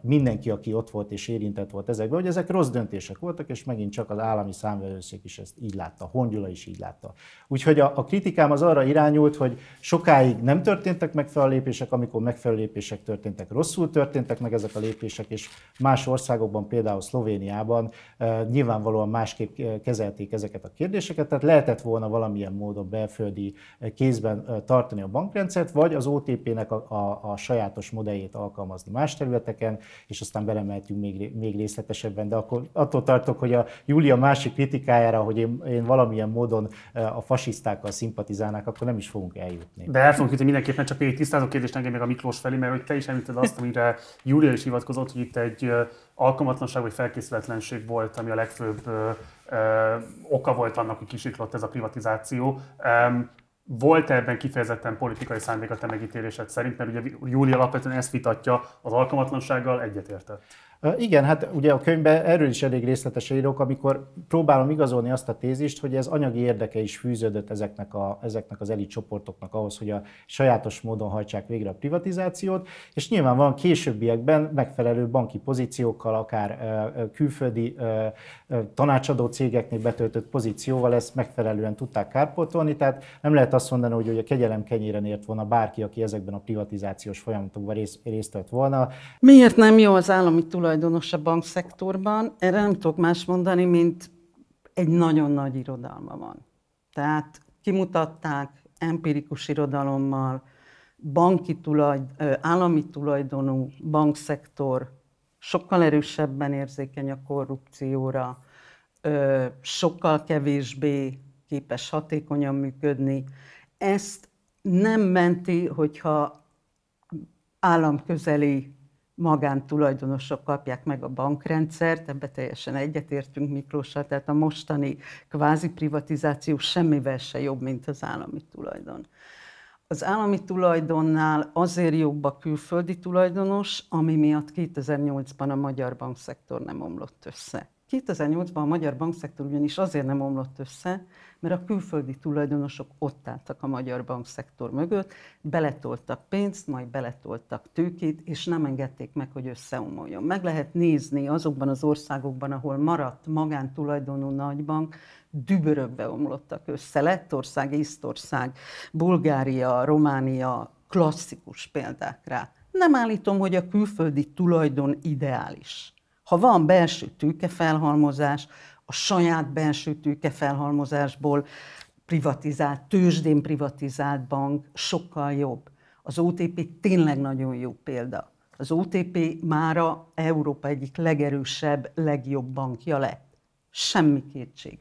mindenki, aki ott volt és érintett volt ezekben, hogy ezek rossz döntések voltak, és megint csak az állami számvevő számvevőszék is ezt így látta, Hongyula is így látta. Úgyhogy a, a kritikám az arra irányult, hogy sokáig nem történtek megfelelő lépések, amikor megfelelő lépések történtek, rosszul történtek meg ezek a lépések, és más országokban, például Szlovéniában eh, nyilvánvalóan másképp eh, kezelték ezeket a kérdéseket, tehát lehetett volna valamilyen módon belföldi eh, kézben tartani a bankrendszert, vagy az OTP-nek a, a, a sajátos modelljét alkalmazni más területeken, és aztán belemeltünk még, még részletesebben, de akkor attól tartok, hogy a Júlia másik kritikája munkájára, hogy én, én valamilyen módon a fasisztákkal szimpatizálnak, akkor nem is fogunk eljutni. De el fogunk jutni mindenképpen, csak egy tisztázó kérdést engem meg a Miklós felé, mert hogy te is említed azt, amire Júlia is hivatkozott, hogy itt egy alkalmatlanság vagy felkészületlenség volt, ami a legfőbb ö, ö, oka volt annak, hogy kisiklott ez a privatizáció. Um, volt -e ebben kifejezetten politikai szándék a te megítélésed szerint? Mert ugye Júlia alapvetően ezt vitatja, az alkalmatlansággal egyetértett. Igen, hát ugye a könyvben erről is elég részletesen írok, amikor próbálom igazolni azt a tézist, hogy ez anyagi érdeke is fűződött ezeknek, a, ezeknek az elit csoportoknak ahhoz, hogy a sajátos módon hajtsák végre a privatizációt, és nyilván van későbbiekben megfelelő banki pozíciókkal, akár külföldi tanácsadó cégeknél betöltött pozícióval ezt megfelelően tudták kárpótolni, tehát nem lehet azt mondani, hogy, hogy a kegyelem kenyéren ért volna bárki, aki ezekben a privatizációs folyamatokban részt, részt vett volna. Miért nem jó az állami tulajdon? tulajdonos a bankszektorban, erre nem tudok más mondani, mint egy nagyon nagy irodalma van. Tehát kimutatták empirikus irodalommal, banki tulaj, állami tulajdonú bankszektor sokkal erősebben érzékeny a korrupcióra, sokkal kevésbé képes hatékonyan működni. Ezt nem menti, hogyha államközeli magántulajdonosok kapják meg a bankrendszert, ebbe teljesen egyetértünk Miklóssal, tehát a mostani kvázi privatizáció semmivel se jobb, mint az állami tulajdon. Az állami tulajdonnál azért jobb a külföldi tulajdonos, ami miatt 2008-ban a magyar bankszektor nem omlott össze. 2008-ban a magyar bankszektor ugyanis azért nem omlott össze, mert a külföldi tulajdonosok ott álltak a magyar bankszektor mögött, beletoltak pénzt, majd beletoltak tőkét, és nem engedték meg, hogy összeomoljon. Meg lehet nézni azokban az országokban, ahol maradt magántulajdonú nagybank, dübörökbe omlottak össze. Lettország, Észtország, Bulgária, Románia klasszikus példák rá. Nem állítom, hogy a külföldi tulajdon ideális ha van belső tőkefelhalmozás, a saját belső tőkefelhalmozásból privatizált, tőzsdén privatizált bank sokkal jobb. Az OTP tényleg nagyon jó példa. Az OTP mára Európa egyik legerősebb, legjobb bankja lett. Semmi kétség.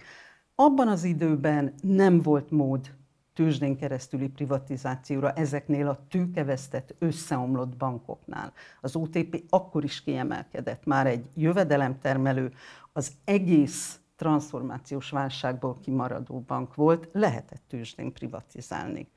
Abban az időben nem volt mód tőzsdén keresztüli privatizációra ezeknél a tőkevesztett, összeomlott bankoknál. Az OTP akkor is kiemelkedett, már egy jövedelemtermelő, az egész transformációs válságból kimaradó bank volt, lehetett tőzsdén privatizálni.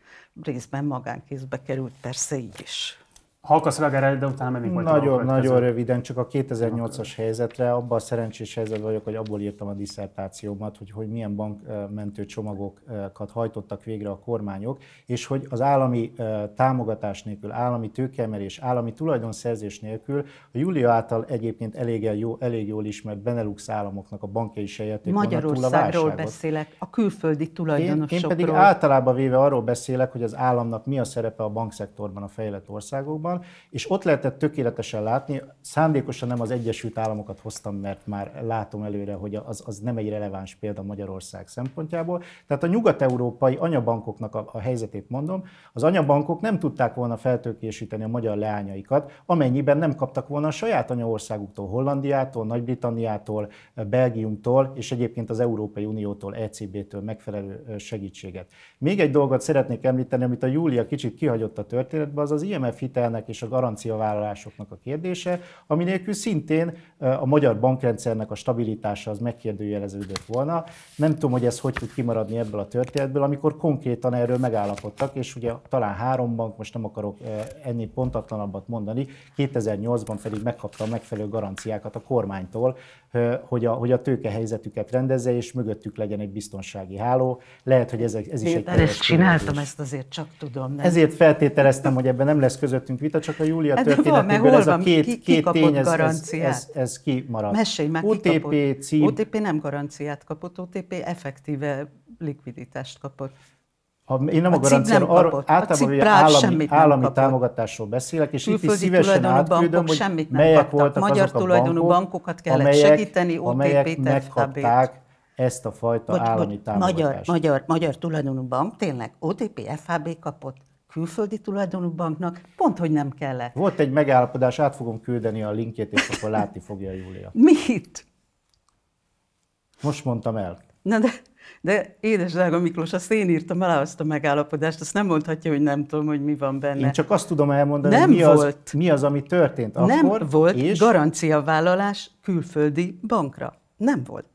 Részben magánkézbe került, persze így is. Halkasz reagálni, de utána mennénk majd Nagyon, nagyon röviden, csak a 2008-as helyzetre, abban a szerencsés helyzet vagyok, hogy abból írtam a diszertációmat, hogy, hogy milyen bankmentő csomagokat hajtottak végre a kormányok, és hogy az állami támogatás nélkül, állami tőkemerés, állami tulajdonszerzés nélkül a Júlia által egyébként elég, jó, elég jól ismert Benelux államoknak a bankjai se érték Magyarországról beszélek, a külföldi tulajdonosokról. Én, én pedig általában véve arról beszélek, hogy az államnak mi a szerepe a bankszektorban a fejlett országokban, Amerikában, és ott lehetett tökéletesen látni, szándékosan nem az Egyesült Államokat hoztam, mert már látom előre, hogy az, az nem egy releváns példa Magyarország szempontjából. Tehát a nyugat-európai anyabankoknak a, a helyzetét mondom, az anyabankok nem tudták volna feltőkésíteni a magyar leányaikat, amennyiben nem kaptak volna a saját anyaországuktól, Hollandiától, Nagy-Britanniától, Belgiumtól, és egyébként az Európai Uniótól, ECB-től megfelelő segítséget. Még egy dolgot szeretnék említeni, amit a Júlia kicsit kihagyott a történetbe, az az IMF hitelnek garanciáknak és a garanciavállalásoknak a kérdése, aminélkül szintén a magyar bankrendszernek a stabilitása az megkérdőjeleződött volna. Nem tudom, hogy ez hogy tud kimaradni ebből a történetből, amikor konkrétan erről megállapodtak, és ugye talán három bank, most nem akarok ennél pontatlanabbat mondani, 2008-ban pedig megkapta a megfelelő garanciákat a kormánytól, hogy a, hogy a tőkehelyzetüket rendezze, és mögöttük legyen egy biztonsági háló. Lehet, hogy ez, ez is egy ezt csináltam, ezt azért csak tudom. Nem? Ezért feltételeztem, hogy ebben nem lesz közöttünk vita, csak a Júlia hát történetéből ez a két, ki, két tény, ez, ez, ez, ez kimarad. Mesélj már, UTP, cím. UTP nem garanciát kapott, UTP effektíve likviditást kapott ha én nem a, a garancia, arra, általában a állami, állami támogatásról beszélek, és Külföldi itt is szívesen átküldöm, hogy semmit nem melyek kaptak. voltak Magyar azok a bankok, bankokat kellett amelyek, segíteni, OTP-t, amelyek megkapták ezt a fajta bocs, állami támogatást. Magyar, magyar, magyar tulajdonú bank tényleg OTP, FHB kapott külföldi tulajdonú banknak, pont hogy nem kellett. Volt egy megállapodás, át fogom küldeni a linkjét, és akkor látni fogja Júlia. Mit? Most mondtam el. Na de de édes drága Miklós, azt én írtam alá azt a megállapodást, azt nem mondhatja, hogy nem tudom, hogy mi van benne. Én csak azt tudom elmondani, nem hogy mi, volt. Az, mi az, ami történt nem akkor. Nem volt és... garanciavállalás külföldi bankra. Nem volt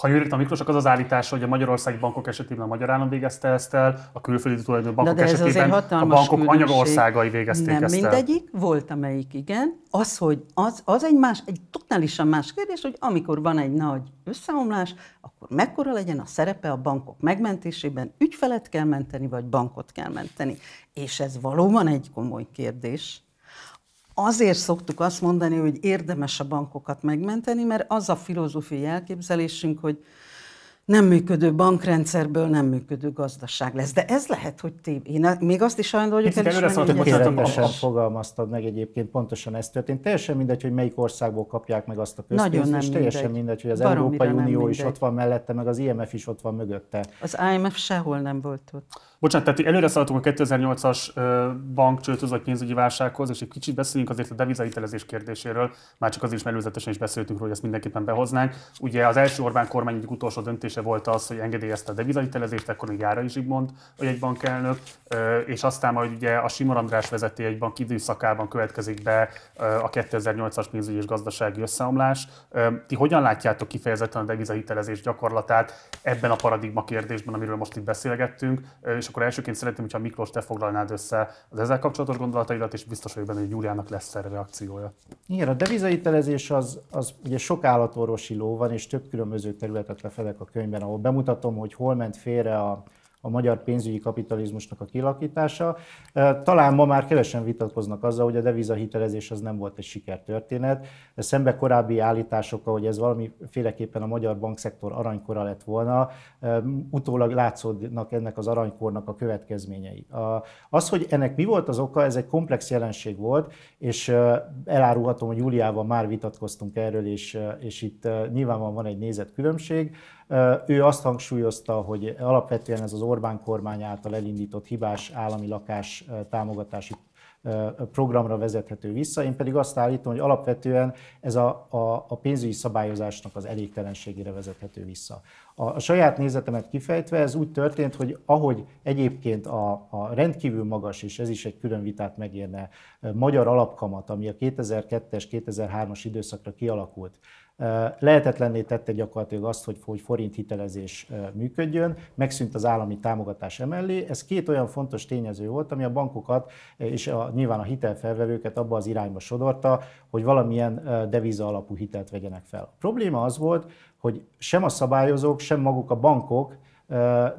ha jól értem Miklós, az az állítás, hogy a Magyarországi bankok esetében a magyar állam végezte ezt el, a külföldi tulajdonú bankok de, de ez esetében a bankok különbség. anyagországai végezték Nem ezt mindegyik, el. mindegyik, volt amelyik igen. Az, hogy az, az egy más, egy totálisan más kérdés, hogy amikor van egy nagy összeomlás, akkor mekkora legyen a szerepe a bankok megmentésében, ügyfelet kell menteni, vagy bankot kell menteni. És ez valóban egy komoly kérdés azért szoktuk azt mondani, hogy érdemes a bankokat megmenteni, mert az a filozófiai elképzelésünk, hogy nem működő bankrendszerből nem működő gazdaság lesz. De ez lehet, hogy tév. Én még azt is ajánlom, hogy elismerem. Szólt, hogy fogalmaztad meg egyébként, pontosan ez történt. Teljesen mindegy, hogy melyik országból kapják meg azt a közpénzt, Nagyon nem mindegy. teljesen mindegy, mindegy hogy az Baromira Európai Unió mindegy. is ott van mellette, meg az IMF is ott van mögötte. Az IMF sehol nem volt ott. Bocsánat, tehát előre szaladtunk a 2008-as bankcsőtözött pénzügyi válsághoz, és egy kicsit beszéljünk azért a devizahitelezés kérdéséről, már csak azért is, előzetesen is beszéltünk róla, hogy ezt mindenképpen behoznánk. Ugye az első Orbán kormány egyik utolsó döntése volt az, hogy engedélyezte a devizahitelezést, akkor még Járai Zsigmond egy bankelnök, és aztán majd ugye a Simon András vezeti egy bank időszakában következik be a 2008-as pénzügyi és gazdasági összeomlás. Ti hogyan látjátok kifejezetten a devizahitelezés gyakorlatát ebben a paradigma kérdésben, amiről most itt beszélgettünk, és akkor elsőként szeretném, hogyha Miklós, te foglalnád össze az ezzel kapcsolatos gondolataidat, és biztos vagyok benne, hogy Júliának lesz erre reakciója. Igen, a devizaitelezés az, az ugye sok állatorvosi ló van, és több különböző területet lefedek a könyvben, ahol bemutatom, hogy hol ment félre a, a magyar pénzügyi kapitalizmusnak a kilakítása. Talán ma már kevesen vitatkoznak azzal, hogy a devizahitelezés az nem volt egy sikertörténet. Szembe korábbi állításokkal, hogy ez valamiféleképpen a magyar bankszektor aranykora lett volna, utólag látszódnak ennek az aranykornak a következményei. Az, hogy ennek mi volt az oka, ez egy komplex jelenség volt, és elárulhatom, hogy Júliával már vitatkoztunk erről, és, és itt nyilvánvalóan van egy nézetkülönbség. Ő azt hangsúlyozta, hogy alapvetően ez az Orbán kormány által elindított hibás állami lakás támogatási programra vezethető vissza. Én pedig azt állítom, hogy alapvetően ez a, a, a pénzügyi szabályozásnak az elégtelenségére vezethető vissza. A, a saját nézetemet kifejtve ez úgy történt, hogy ahogy egyébként a, a rendkívül magas, és ez is egy külön vitát megérne, magyar alapkamat, ami a 2002-es, 2003-as időszakra kialakult, lehetetlenné tette gyakorlatilag azt, hogy, hogy forint hitelezés működjön, megszűnt az állami támogatás emellé. Ez két olyan fontos tényező volt, ami a bankokat és a, nyilván a hitelfelvevőket abba az irányba sodorta, hogy valamilyen deviza alapú hitelt vegyenek fel. A probléma az volt, hogy sem a szabályozók, sem maguk a bankok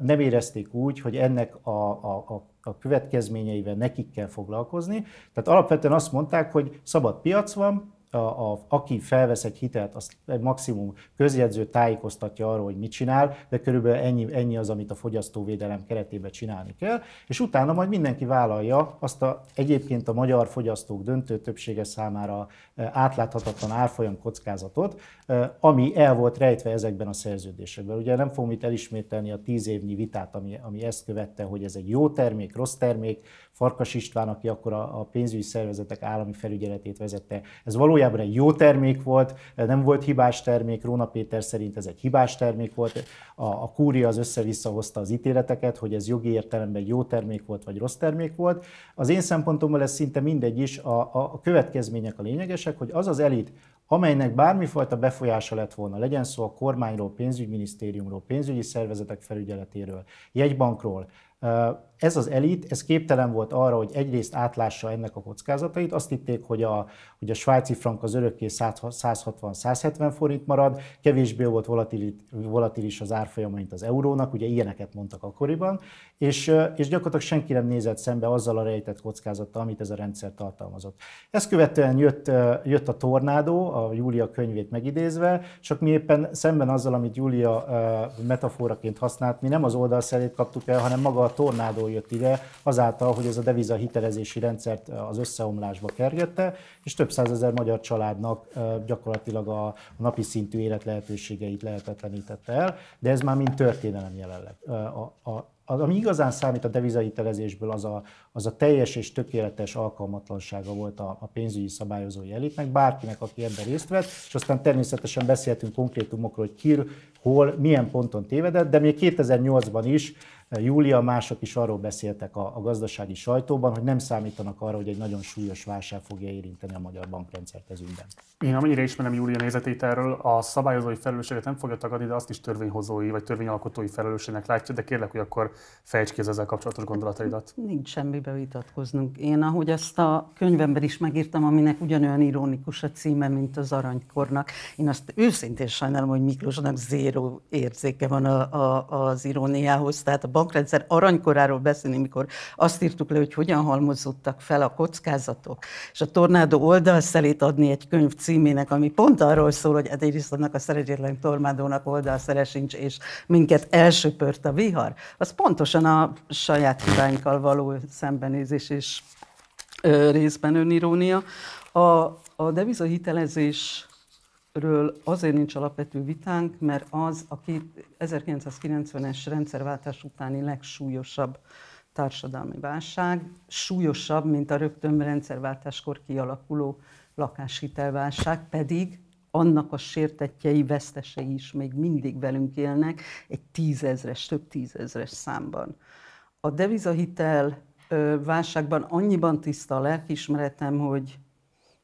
nem érezték úgy, hogy ennek a, a, a a következményeivel nekik kell foglalkozni. Tehát alapvetően azt mondták, hogy szabad piac van, a, a, aki felvesz egy hitelt, az egy maximum közjegyző tájékoztatja arról, hogy mit csinál, de körülbelül ennyi, ennyi az, amit a fogyasztóvédelem keretében csinálni kell, és utána majd mindenki vállalja azt a, egyébként a magyar fogyasztók döntő többsége számára e, átláthatatlan árfolyam kockázatot, e, ami el volt rejtve ezekben a szerződésekben. Ugye nem fogom itt elismételni a tíz évnyi vitát, ami, ami ezt követte, hogy ez egy jó termék, rossz termék, Farkas István, aki akkor a, a pénzügyi szervezetek állami felügyeletét vezette, ez valójában valójában egy jó termék volt, nem volt hibás termék, Róna Péter szerint ez egy hibás termék volt. A, a kúria az össze-vissza hozta az ítéleteket, hogy ez jogi értelemben jó termék volt, vagy rossz termék volt. Az én szempontomból ez szinte mindegy is, a, a, a következmények a lényegesek, hogy az az elit, amelynek bármifajta befolyása lett volna, legyen szó a kormányról, pénzügyminisztériumról, pénzügyi szervezetek felügyeletéről, jegybankról, ez az elit, ez képtelen volt arra, hogy egyrészt átlássa ennek a kockázatait. Azt hitték, hogy a, hogy a svájci frank az örökké 160-170 forint marad, kevésbé volt volatilis, volatilis az árfolyama, mint az eurónak, ugye ilyeneket mondtak akkoriban, és, és gyakorlatilag senki nem nézett szembe azzal a rejtett kockázattal, amit ez a rendszer tartalmazott. Ezt követően jött, jött a tornádó, a Júlia könyvét megidézve, csak mi éppen szemben azzal, amit Júlia eh, metaforaként használt, mi nem az oldalszerét kaptuk el, hanem maga a tornádó jött ide, azáltal, hogy ez a deviza hitelezési rendszert eh, az összeomlásba kergette, és több százezer magyar családnak eh, gyakorlatilag a, a napi szintű élet lehetőségeit lehetetlenítette el, de ez már mind történelem jelenleg. Eh, a, a, az, ami igazán számít a devizahitelezésből, az a, az a teljes és tökéletes alkalmatlansága volt a, a pénzügyi szabályozói elitnek, bárkinek, aki ebben részt vett, és aztán természetesen beszéltünk konkrétumokról, hogy ki, hol, milyen ponton tévedett, de még 2008-ban is Júlia, mások is arról beszéltek a, a gazdasági sajtóban, hogy nem számítanak arra, hogy egy nagyon súlyos válság fogja érinteni a magyar bankrendszert ez ügyben. Én amennyire ismerem Júlia nézetét erről, a szabályozói felelősséget nem fogja tagadni, de azt is törvényhozói vagy törvényalkotói felelősségnek látja, de kérlek, hogy akkor fejtsd ki az ezzel kapcsolatos gondolataidat. Hát, nincs semmibe vitatkoznunk. Én, ahogy ezt a könyvemben is megírtam, aminek ugyanolyan ironikus a címe, mint az aranykornak, én azt őszintén sajnálom, hogy Miklósnak zéró érzéke van a, a, az iróniához, tehát a bankrendszer aranykoráról beszélni, mikor azt írtuk le, hogy hogyan halmozódtak fel a kockázatok, és a tornádó oldalszelét adni egy könyv címének, ami pont arról szól, hogy hát egyrészt annak a szerencsétlen tornádónak oldalszere sincs, és minket elsöpört a vihar, az pontosan a saját hibáinkkal való szembenézés és részben önirónia. A, a devizahitelezés ről azért nincs alapvető vitánk, mert az a 1990-es rendszerváltás utáni legsúlyosabb társadalmi válság, súlyosabb, mint a rögtön rendszerváltáskor kialakuló lakáshitelválság, pedig annak a sértetjei, vesztesei is még mindig velünk élnek egy tízezres, több tízezres számban. A devizahitel válságban annyiban tiszta a lelkismeretem, hogy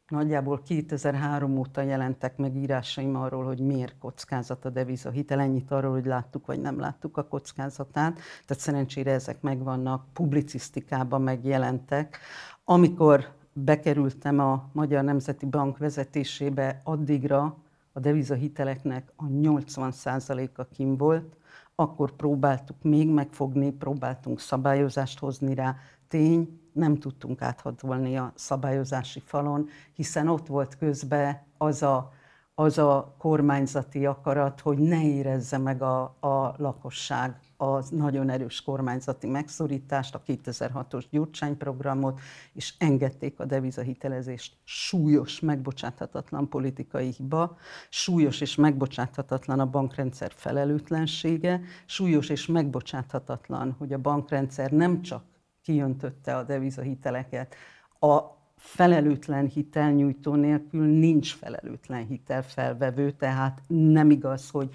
Nagyjából 2003 óta jelentek meg írásaim arról, hogy miért kockázat a hitel, ennyit arról, hogy láttuk vagy nem láttuk a kockázatát, tehát szerencsére ezek megvannak, publicisztikában megjelentek. Amikor bekerültem a Magyar Nemzeti Bank vezetésébe, addigra a devizahiteleknek a 80%-a kim volt, akkor próbáltuk még megfogni, próbáltunk szabályozást hozni rá. Tény, nem tudtunk áthatolni a szabályozási falon, hiszen ott volt közben az a, az a kormányzati akarat, hogy ne érezze meg a, a lakosság az nagyon erős kormányzati megszorítást, a 2006-os Gyurcsány programot, és engedték a devizahitelezést. Súlyos, megbocsáthatatlan politikai hiba, súlyos és megbocsáthatatlan a bankrendszer felelőtlensége, súlyos és megbocsáthatatlan, hogy a bankrendszer nem csak kijöntötte a devizahiteleket. A felelőtlen hitelnyújtó nélkül nincs felelőtlen hitelfelvevő, tehát nem igaz, hogy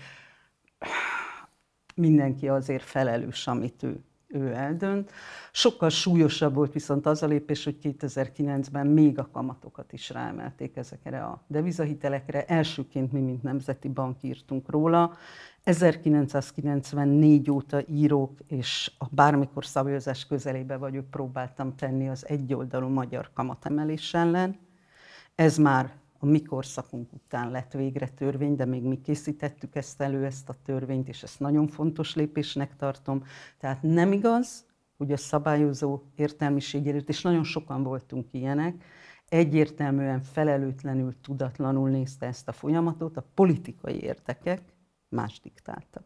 mindenki azért felelős, amit ő ő eldönt. Sokkal súlyosabb volt viszont az a lépés, hogy 2009-ben még a kamatokat is ráemelték ezekre a devizahitelekre. Elsőként mi, mint Nemzeti Bank írtunk róla. 1994 óta írók, és a bármikor szabályozás közelébe vagyok, próbáltam tenni az egyoldalú magyar kamatemelés ellen. Ez már a mi korszakunk után lett végre törvény, de még mi készítettük ezt elő, ezt a törvényt, és ezt nagyon fontos lépésnek tartom. Tehát nem igaz, hogy a szabályozó értelmiségérőt, és nagyon sokan voltunk ilyenek, egyértelműen felelőtlenül, tudatlanul nézte ezt a folyamatot, a politikai érdekek más diktáltak.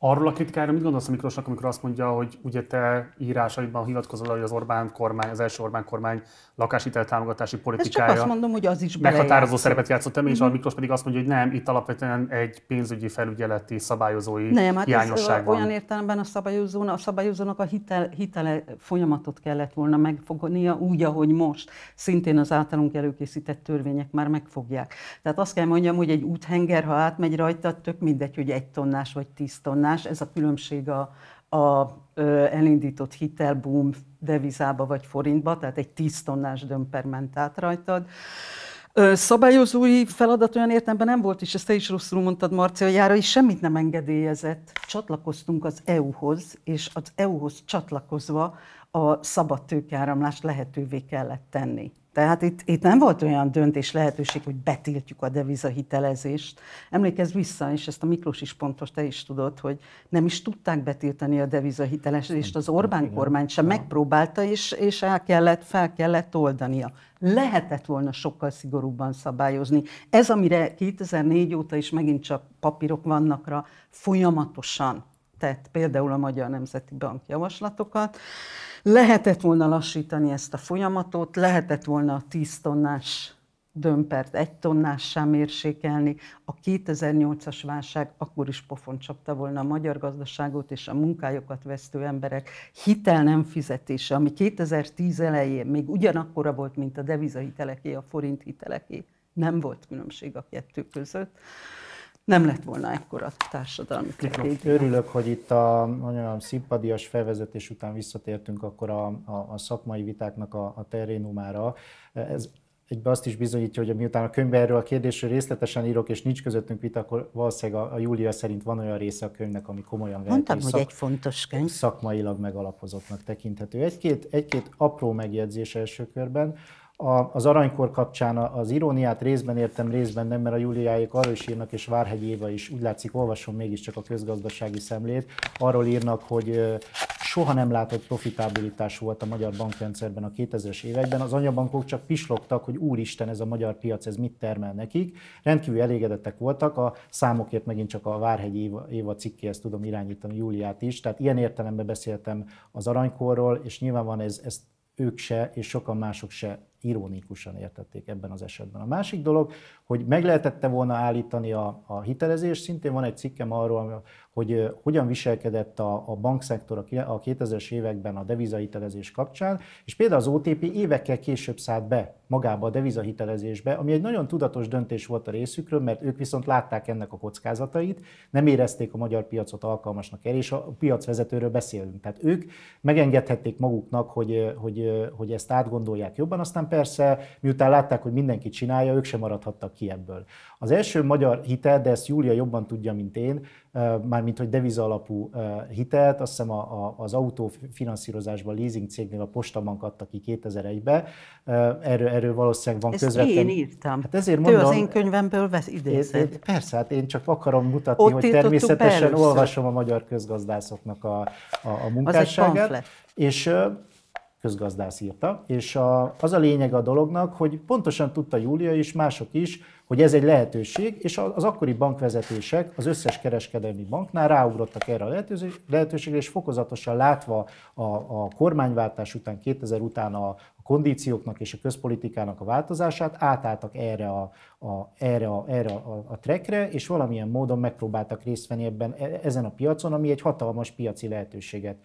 Arról a kritikára mit gondolsz a Miklósnak, amikor azt mondja, hogy ugye te írásaidban hivatkozol, hogy az Orbán kormány, az első Orbán kormány lakáshitel támogatási politikája. Ezt csak azt mondom, hogy az is Meghatározó szerepet játszott és mm-hmm. a Miklós pedig azt mondja, hogy nem, itt alapvetően egy pénzügyi felügyeleti szabályozói nem, hát hiányosság van. Olyan értelemben a, szabályozónak a szabályozónak a hitel, hitele folyamatot kellett volna megfognia, úgy, ahogy most. Szintén az általunk előkészített törvények már megfogják. Tehát azt kell mondjam, hogy egy úthenger, ha átmegy rajta, tök mindegy, hogy egy tonnás vagy tíz tonnás más, ez a különbség a, a elindított hitelboom devizába vagy forintba, tehát egy 10 tonnás dömperment át rajtad. Szabályozói feladat olyan értemben nem volt, és ezt te is rosszul mondtad, Marcia, hogy is semmit nem engedélyezett. Csatlakoztunk az EU-hoz, és az EU-hoz csatlakozva a szabad tőkeáramlást lehetővé kellett tenni. Tehát itt, itt nem volt olyan döntés lehetőség, hogy betiltjuk a devizahitelezést. Emlékezz vissza, és ezt a Miklós is pontos, te is tudod, hogy nem is tudták betiltani a devizahitelezést, az Orbán Igen. kormány sem megpróbálta, és, és el kellett, fel kellett oldania. Lehetett volna sokkal szigorúbban szabályozni. Ez, amire 2004 óta is megint csak papírok vannak rá, folyamatosan tett például a Magyar Nemzeti Bank javaslatokat. Lehetett volna lassítani ezt a folyamatot, lehetett volna a 10 tonnás dömpert egy tonnássá mérsékelni. A 2008-as válság akkor is pofon csapta volna a magyar gazdaságot és a munkájukat vesztő emberek hitel nem fizetése, ami 2010 elején még ugyanakkora volt, mint a devizahiteleké, a forint hiteleké. Nem volt különbség a kettő között nem lett volna ekkora társadalmi kritikát. Örülök, hogy itt a mondjam, szimpadias felvezetés után visszatértünk akkor a, a, a szakmai vitáknak a, a terénumára. Ez egybe azt is bizonyítja, hogy miután a könyvben erről a kérdésről részletesen írok, és nincs közöttünk vita, akkor valószínűleg a, a Júlia szerint van olyan része a könyvnek, ami komolyan vehető. Mondtam, hogy szak, egy fontos könyv. Szakmailag megalapozottnak tekinthető. Egy-két, egy-két apró megjegyzés első körben a, az aranykor kapcsán az iróniát részben értem, részben nem, mert a Júliáék arról is írnak, és Várhegy Éva is, úgy látszik, olvasom mégiscsak a közgazdasági szemlét, arról írnak, hogy soha nem látott profitabilitás volt a magyar bankrendszerben a 2000-es években. Az anyabankok csak pislogtak, hogy úristen, ez a magyar piac, ez mit termel nekik. Rendkívül elégedettek voltak, a számokért megint csak a Várhegy Éva, Éva cikkéhez tudom irányítani Júliát is, tehát ilyen értelemben beszéltem az aranykorról, és nyilván van ez, ezt ők se, és sokan mások se ironikusan értették ebben az esetben. A másik dolog, hogy meg lehetette volna állítani a, a hitelezést. Szintén van egy cikkem arról, hogy hogyan viselkedett a, a bankszektor a 2000-es években a devizahitelezés kapcsán, és például az OTP évekkel később szállt be magába a devizahitelezésbe, ami egy nagyon tudatos döntés volt a részükről, mert ők viszont látták ennek a kockázatait, nem érezték a magyar piacot alkalmasnak el, és a piacvezetőről beszélünk. Tehát ők megengedhették maguknak, hogy, hogy, hogy ezt átgondolják jobban, aztán persze, miután látták, hogy mindenki csinálja, ők sem maradhattak ki ebből. Az első magyar hitelt, de ezt Júlia jobban tudja, mint én, mármint hogy deviza alapú hitelt, azt hiszem a, az autófinanszírozásban leasing cégnél a Postabank adta ki 2001-be, erről, erről valószínűleg van Ezt én írtam. Hát ezért mondom, az én könyvemből vesz idézet. persze, hát én csak akarom mutatni, Ott hogy természetesen olvasom a magyar közgazdászoknak a, a, a munkásságát. Az egy És közgazdász írta, és a, az a lényeg a dolognak, hogy pontosan tudta Júlia és mások is, hogy ez egy lehetőség, és az akkori bankvezetések az összes kereskedelmi banknál ráugrottak erre a lehetőségre, és fokozatosan látva a, a kormányváltás után, 2000 után a, a kondícióknak és a közpolitikának a változását, átálltak erre a, a, erre, a, erre a, a trekre, és valamilyen módon megpróbáltak részt venni ebben, e, ezen a piacon, ami egy hatalmas piaci lehetőséget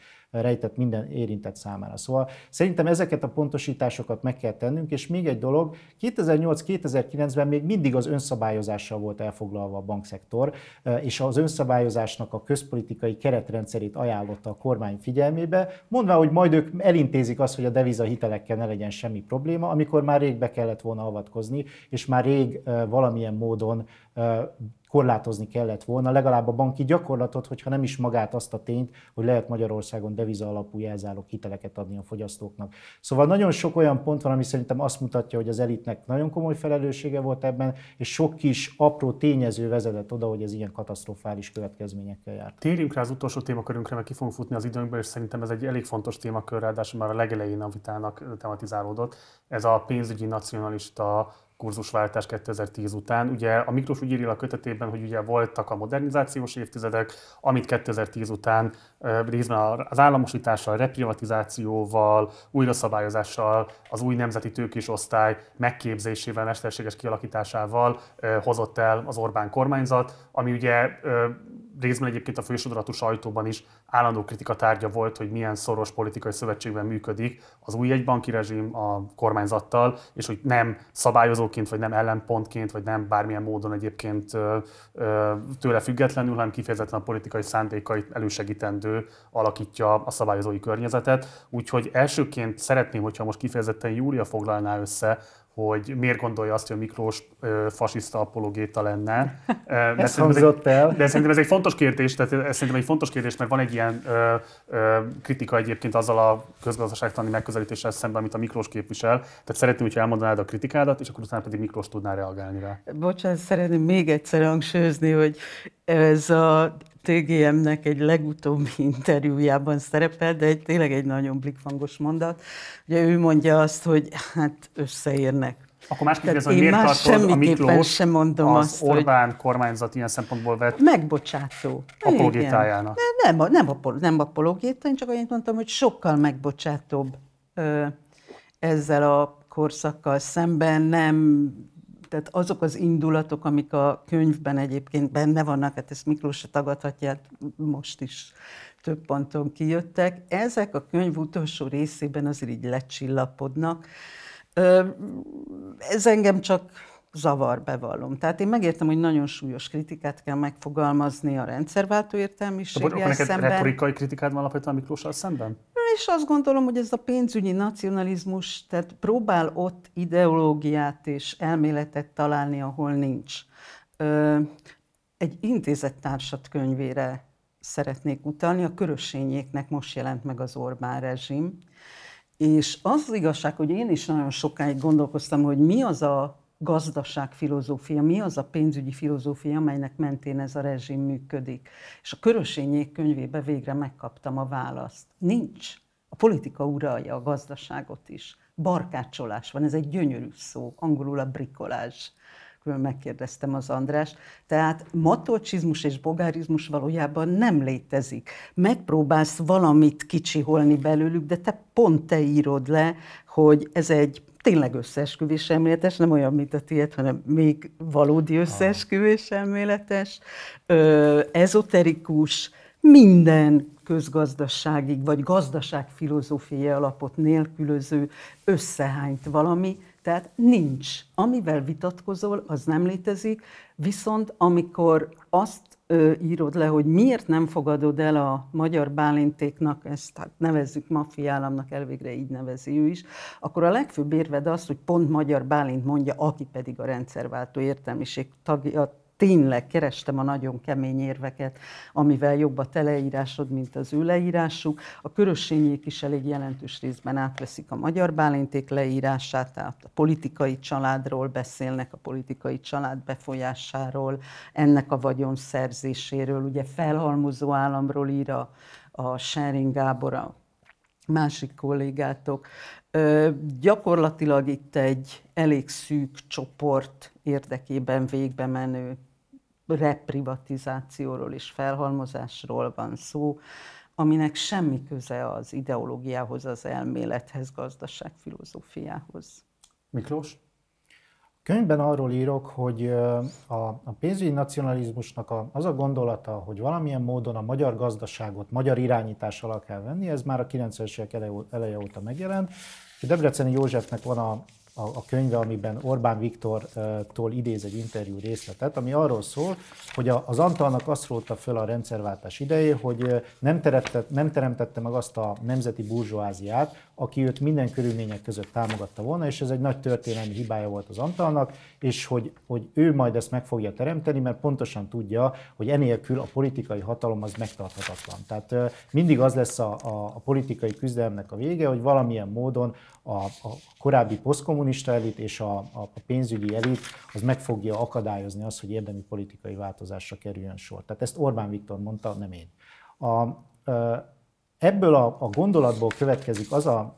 rejtett minden érintett számára. Szóval szerintem ezeket a pontosításokat meg kell tennünk, és még egy dolog, 2008-2009-ben még mindig az önszabályozással volt elfoglalva a bankszektor, eh, és az önszabályozásnak a közpolitikai keretrendszerét ajánlotta a kormány figyelmébe, Mondva hogy majd ők elintézik azt, hogy a deviza hitelekkel ne legyen semmi probléma, amikor már rég be kellett volna avatkozni, és már rég eh, valamilyen módon eh, korlátozni kellett volna, legalább a banki gyakorlatot, hogyha nem is magát azt a tényt, hogy lehet Magyarországon deviza alapú jelzálók hiteleket adni a fogyasztóknak. Szóval nagyon sok olyan pont van, ami szerintem azt mutatja, hogy az elitnek nagyon komoly felelőssége volt ebben, és sok kis apró tényező vezetett oda, hogy ez ilyen katasztrofális következményekkel járt. Térjünk rá az utolsó témakörünkre, mert ki fogunk futni az időnkbe, és szerintem ez egy elég fontos témakör, ráadásul már a legelején a vitának tematizálódott. Ez a pénzügyi nacionalista kurzusváltás 2010 után. Ugye a Miklós úgy írja a kötetében, hogy ugye voltak a modernizációs évtizedek, amit 2010 után részben az államosítással, reprivatizációval, újraszabályozással, az új nemzeti tőkés osztály megképzésével, mesterséges kialakításával hozott el az Orbán kormányzat, ami ugye részben egyébként a fősodratú sajtóban is állandó kritika tárgya volt, hogy milyen szoros politikai szövetségben működik az új egybanki rezsim a kormányzattal, és hogy nem szabályozóként, vagy nem ellenpontként, vagy nem bármilyen módon egyébként tőle függetlenül, hanem kifejezetten a politikai szándékait elősegítendő alakítja a szabályozói környezetet. Úgyhogy elsőként szeretném, hogyha most kifejezetten Júlia foglalná össze hogy miért gondolja azt, hogy Miklós ö, fasiszta apologéta lenne. ez hangzott egy, el. De szerintem ez egy fontos kérdés, tehát ez szerintem egy fontos kérdés, mert van egy ilyen ö, ö, kritika egyébként azzal a közgazdaságtani megközelítéssel szemben, amit a Miklós képvisel. Tehát szeretném, hogyha elmondanád a kritikádat, és akkor utána pedig Miklós tudná reagálni rá. Bocsánat, szeretném még egyszer hangsúlyozni, hogy ez a TGM-nek egy legutóbbi interjújában szerepel, de egy, tényleg egy nagyon blikfangos mondat. Ugye ő mondja azt, hogy hát összeérnek. Akkor más kérdez, hogy miért tartod a Miklós sem mondom az azt, Orbán hogy... kormányzat ilyen szempontból vett megbocsátó. apologétájának? Nem, nem, nem, nem apologéta, én csak annyit mondtam, hogy sokkal megbocsátóbb ö, ezzel a korszakkal szemben, nem tehát azok az indulatok, amik a könyvben egyébként benne vannak, hát ezt Miklós se tagadhatja, hát most is több ponton kijöttek, ezek a könyv utolsó részében azért így lecsillapodnak. Ez engem csak zavar, bevallom. Tehát én megértem, hogy nagyon súlyos kritikát kell megfogalmazni a rendszerváltó értelmiséggel szemben. Neked retorikai kritikád van alapvetően Miklóssal szemben? És azt gondolom, hogy ez a pénzügyi nacionalizmus, tehát próbál ott ideológiát és elméletet találni, ahol nincs. egy intézettársat könyvére szeretnék utalni, a körösényéknek most jelent meg az Orbán rezsim. És az, az igazság, hogy én is nagyon sokáig gondolkoztam, hogy mi az a gazdaságfilozófia, mi az a pénzügyi filozófia, amelynek mentén ez a rezsim működik. És a Körösényék könyvébe végre megkaptam a választ. Nincs. A politika uralja a gazdaságot is. Barkácsolás van, ez egy gyönyörű szó, angolul a brikolás Külön megkérdeztem az András. Tehát matolcsizmus és bogárizmus valójában nem létezik. Megpróbálsz valamit kicsiholni belőlük, de te pont te írod le, hogy ez egy tényleg összeesküvés elméletes, nem olyan, mint a tiéd, hanem még valódi összeesküvés elméletes, ö, ezoterikus, minden közgazdaságig vagy gazdaságfilozófiai alapot nélkülöző összehányt valami, tehát nincs. Amivel vitatkozol, az nem létezik, viszont amikor azt írod le, hogy miért nem fogadod el a magyar bálintéknak, ezt hát nevezzük maffiállamnak, elvégre így nevezi ő is, akkor a legfőbb érved az, hogy pont magyar bálint mondja, aki pedig a rendszerváltó értelmiség tagja, tényleg kerestem a nagyon kemény érveket, amivel jobb a teleírásod, mint az ő leírásuk. A körösségék is elég jelentős részben átveszik a magyar bálinték leírását, tehát a politikai családról beszélnek, a politikai család befolyásáról, ennek a vagyon szerzéséről, ugye felhalmozó államról ír a, a Sharing Gábor, a másik kollégátok, gyakorlatilag itt egy elég szűk csoport érdekében végbe menő reprivatizációról és felhalmozásról van szó, aminek semmi köze az ideológiához, az elmélethez, gazdaságfilozófiához. Miklós? Könyvben arról írok, hogy a pénzügyi nacionalizmusnak az a gondolata, hogy valamilyen módon a magyar gazdaságot magyar irányítás alá kell venni, ez már a 90-es évek eleje óta megjelent. Debreceni Józsefnek van a a, a könyve, amiben Orbán Viktortól idéz egy interjú részletet, ami arról szól, hogy a, az Antalnak azt rólta föl a rendszerváltás idejé, hogy nem, teremtett, nem teremtette meg azt a nemzeti burzsóáziát, aki őt minden körülmények között támogatta volna, és ez egy nagy történelmi hibája volt az Antalnak, és hogy, hogy ő majd ezt meg fogja teremteni, mert pontosan tudja, hogy enélkül a politikai hatalom az megtarthatatlan. Tehát mindig az lesz a, a, a politikai küzdelemnek a vége, hogy valamilyen módon a, a korábbi posztkommunista elit és a, a pénzügyi elit az meg fogja akadályozni azt, hogy érdemi politikai változásra kerüljön sor. Tehát ezt Orbán Viktor mondta, nem én. A, ebből a, a gondolatból következik az a,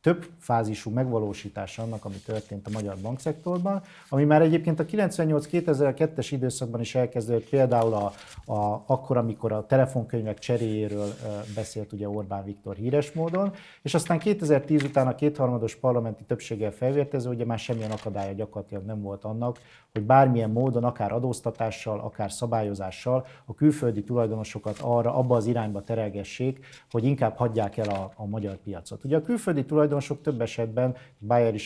több fázisú megvalósítása annak, ami történt a magyar bankszektorban, ami már egyébként a 98-2002-es időszakban is elkezdődött, például a, a, akkor, amikor a telefonkönyvek cseréjéről beszélt ugye Orbán Viktor híres módon, és aztán 2010 után a kétharmados parlamenti többséggel felvértező, ugye már semmilyen akadálya gyakorlatilag nem volt annak, hogy bármilyen módon, akár adóztatással, akár szabályozással a külföldi tulajdonosokat arra, abba az irányba terelgessék, hogy inkább hagyják el a, a magyar piacot. Ugye a külföldi tulajdonosok tulajdonosok több esetben,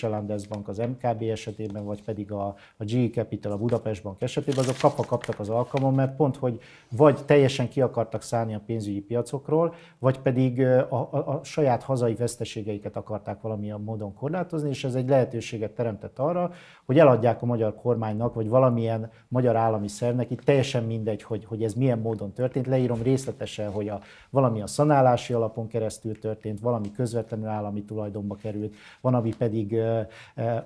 a Landesbank az MKB esetében, vagy pedig a, a GE Capital, a Budapest Bank esetében, azok kapva kaptak az alkalmon, mert pont, hogy vagy teljesen ki akartak szállni a pénzügyi piacokról, vagy pedig a, a, a saját hazai veszteségeiket akarták valamilyen módon korlátozni, és ez egy lehetőséget teremtett arra, hogy eladják a magyar kormánynak, vagy valamilyen magyar állami szervnek, itt teljesen mindegy, hogy, hogy ez milyen módon történt. Leírom részletesen, hogy a, valami a szanálási alapon keresztül történt, valami közvetlenül állami tulajdonba került, van, ami pedig e,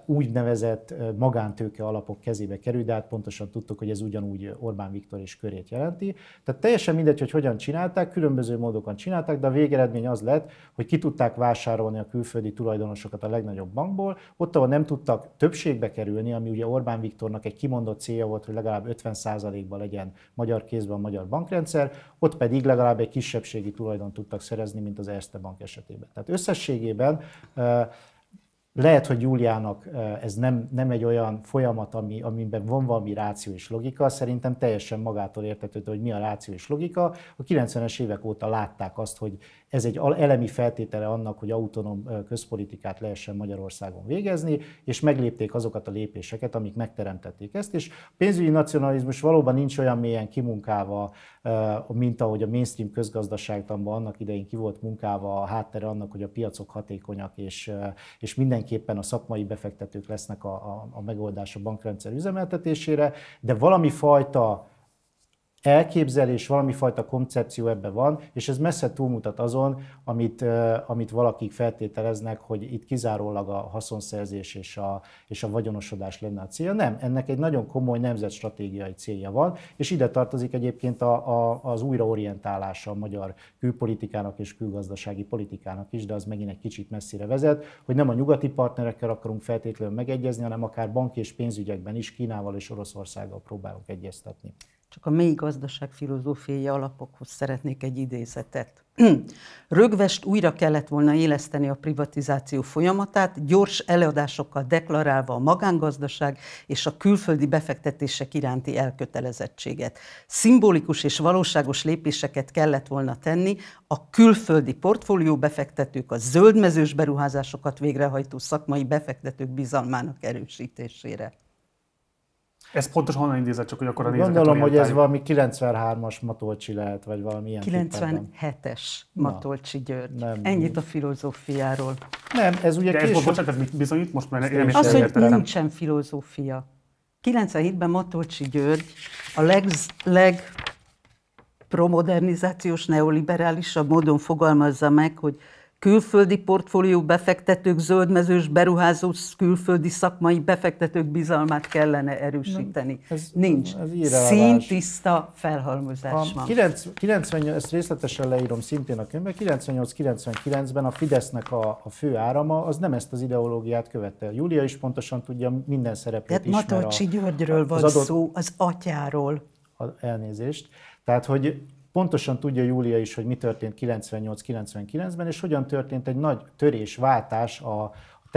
úgynevezett magántőke alapok kezébe került, de hát pontosan tudtuk, hogy ez ugyanúgy Orbán Viktor és körét jelenti. Tehát teljesen mindegy, hogy hogyan csinálták, különböző módokon csinálták, de a végeredmény az lett, hogy ki tudták vásárolni a külföldi tulajdonosokat a legnagyobb bankból, ott, ahol nem tudtak többségbe kerülni, kerülni, ami ugye Orbán Viktornak egy kimondott célja volt, hogy legalább 50%-ban legyen magyar kézben a magyar bankrendszer, ott pedig legalább egy kisebbségi tulajdon tudtak szerezni, mint az Erste Bank esetében. Tehát összességében lehet, hogy Júliának ez nem, nem egy olyan folyamat, ami, amiben van valami ráció és logika, szerintem teljesen magától értetődő, hogy mi a ráció és logika. A 90-es évek óta látták azt, hogy ez egy elemi feltétele annak, hogy autonóm közpolitikát lehessen Magyarországon végezni, és meglépték azokat a lépéseket, amik megteremtették ezt, és a pénzügyi nacionalizmus valóban nincs olyan mélyen kimunkálva mint ahogy a mainstream közgazdaságtanban annak idején ki volt munkálva a háttere annak, hogy a piacok hatékonyak, és, és mindenképpen a szakmai befektetők lesznek a, a, a megoldás a bankrendszer üzemeltetésére, de valami fajta elképzelés, valami fajta koncepció ebben van, és ez messze túlmutat azon, amit, amit valakik feltételeznek, hogy itt kizárólag a haszonszerzés és a, és a vagyonosodás lenne a célja. Nem, ennek egy nagyon komoly nemzetstratégiai célja van, és ide tartozik egyébként a, a, az újraorientálása a magyar külpolitikának és külgazdasági politikának is, de az megint egy kicsit messzire vezet, hogy nem a nyugati partnerekkel akarunk feltétlenül megegyezni, hanem akár banki és pénzügyekben is Kínával és Oroszországgal próbálunk egyeztetni csak a mély gazdaság filozófiai alapokhoz szeretnék egy idézetet. Rögvest újra kellett volna éleszteni a privatizáció folyamatát, gyors eladásokkal deklarálva a magángazdaság és a külföldi befektetések iránti elkötelezettséget. Szimbolikus és valóságos lépéseket kellett volna tenni a külföldi portfólió befektetők, a zöldmezős beruházásokat végrehajtó szakmai befektetők bizalmának erősítésére. Ez pontosan honnan idézett, csak hogy akkor a nézőket Gondolom, hogy ez valami 93-as Matolcsi lehet, vagy valami ilyen 97-es Matolcsi György. Nem. Ennyit a filozófiáról. Nem, ez ugye később... bocsánat, ez mit bizonyít? Most már nem Az, hogy nincsen filozófia. 97-ben Matolcsi György a leg, leg promodernizációs, neoliberálisabb módon fogalmazza meg, hogy külföldi portfólió befektetők, zöldmezős beruházó külföldi szakmai befektetők bizalmát kellene erősíteni. Nem, ez, Nincs. Ez Szintiszta felhalmozás a van. 98, ezt részletesen leírom szintén a könyvben, 98-99-ben a Fidesznek a, a fő árama az nem ezt az ideológiát követte. Júlia is pontosan tudja, minden szereplőt Tehát ismer. Matolcsi Györgyről van adott, szó, az atyáról. A, elnézést. Tehát, hogy Pontosan tudja Júlia is, hogy mi történt 98-99-ben, és hogyan történt egy nagy törésváltás a,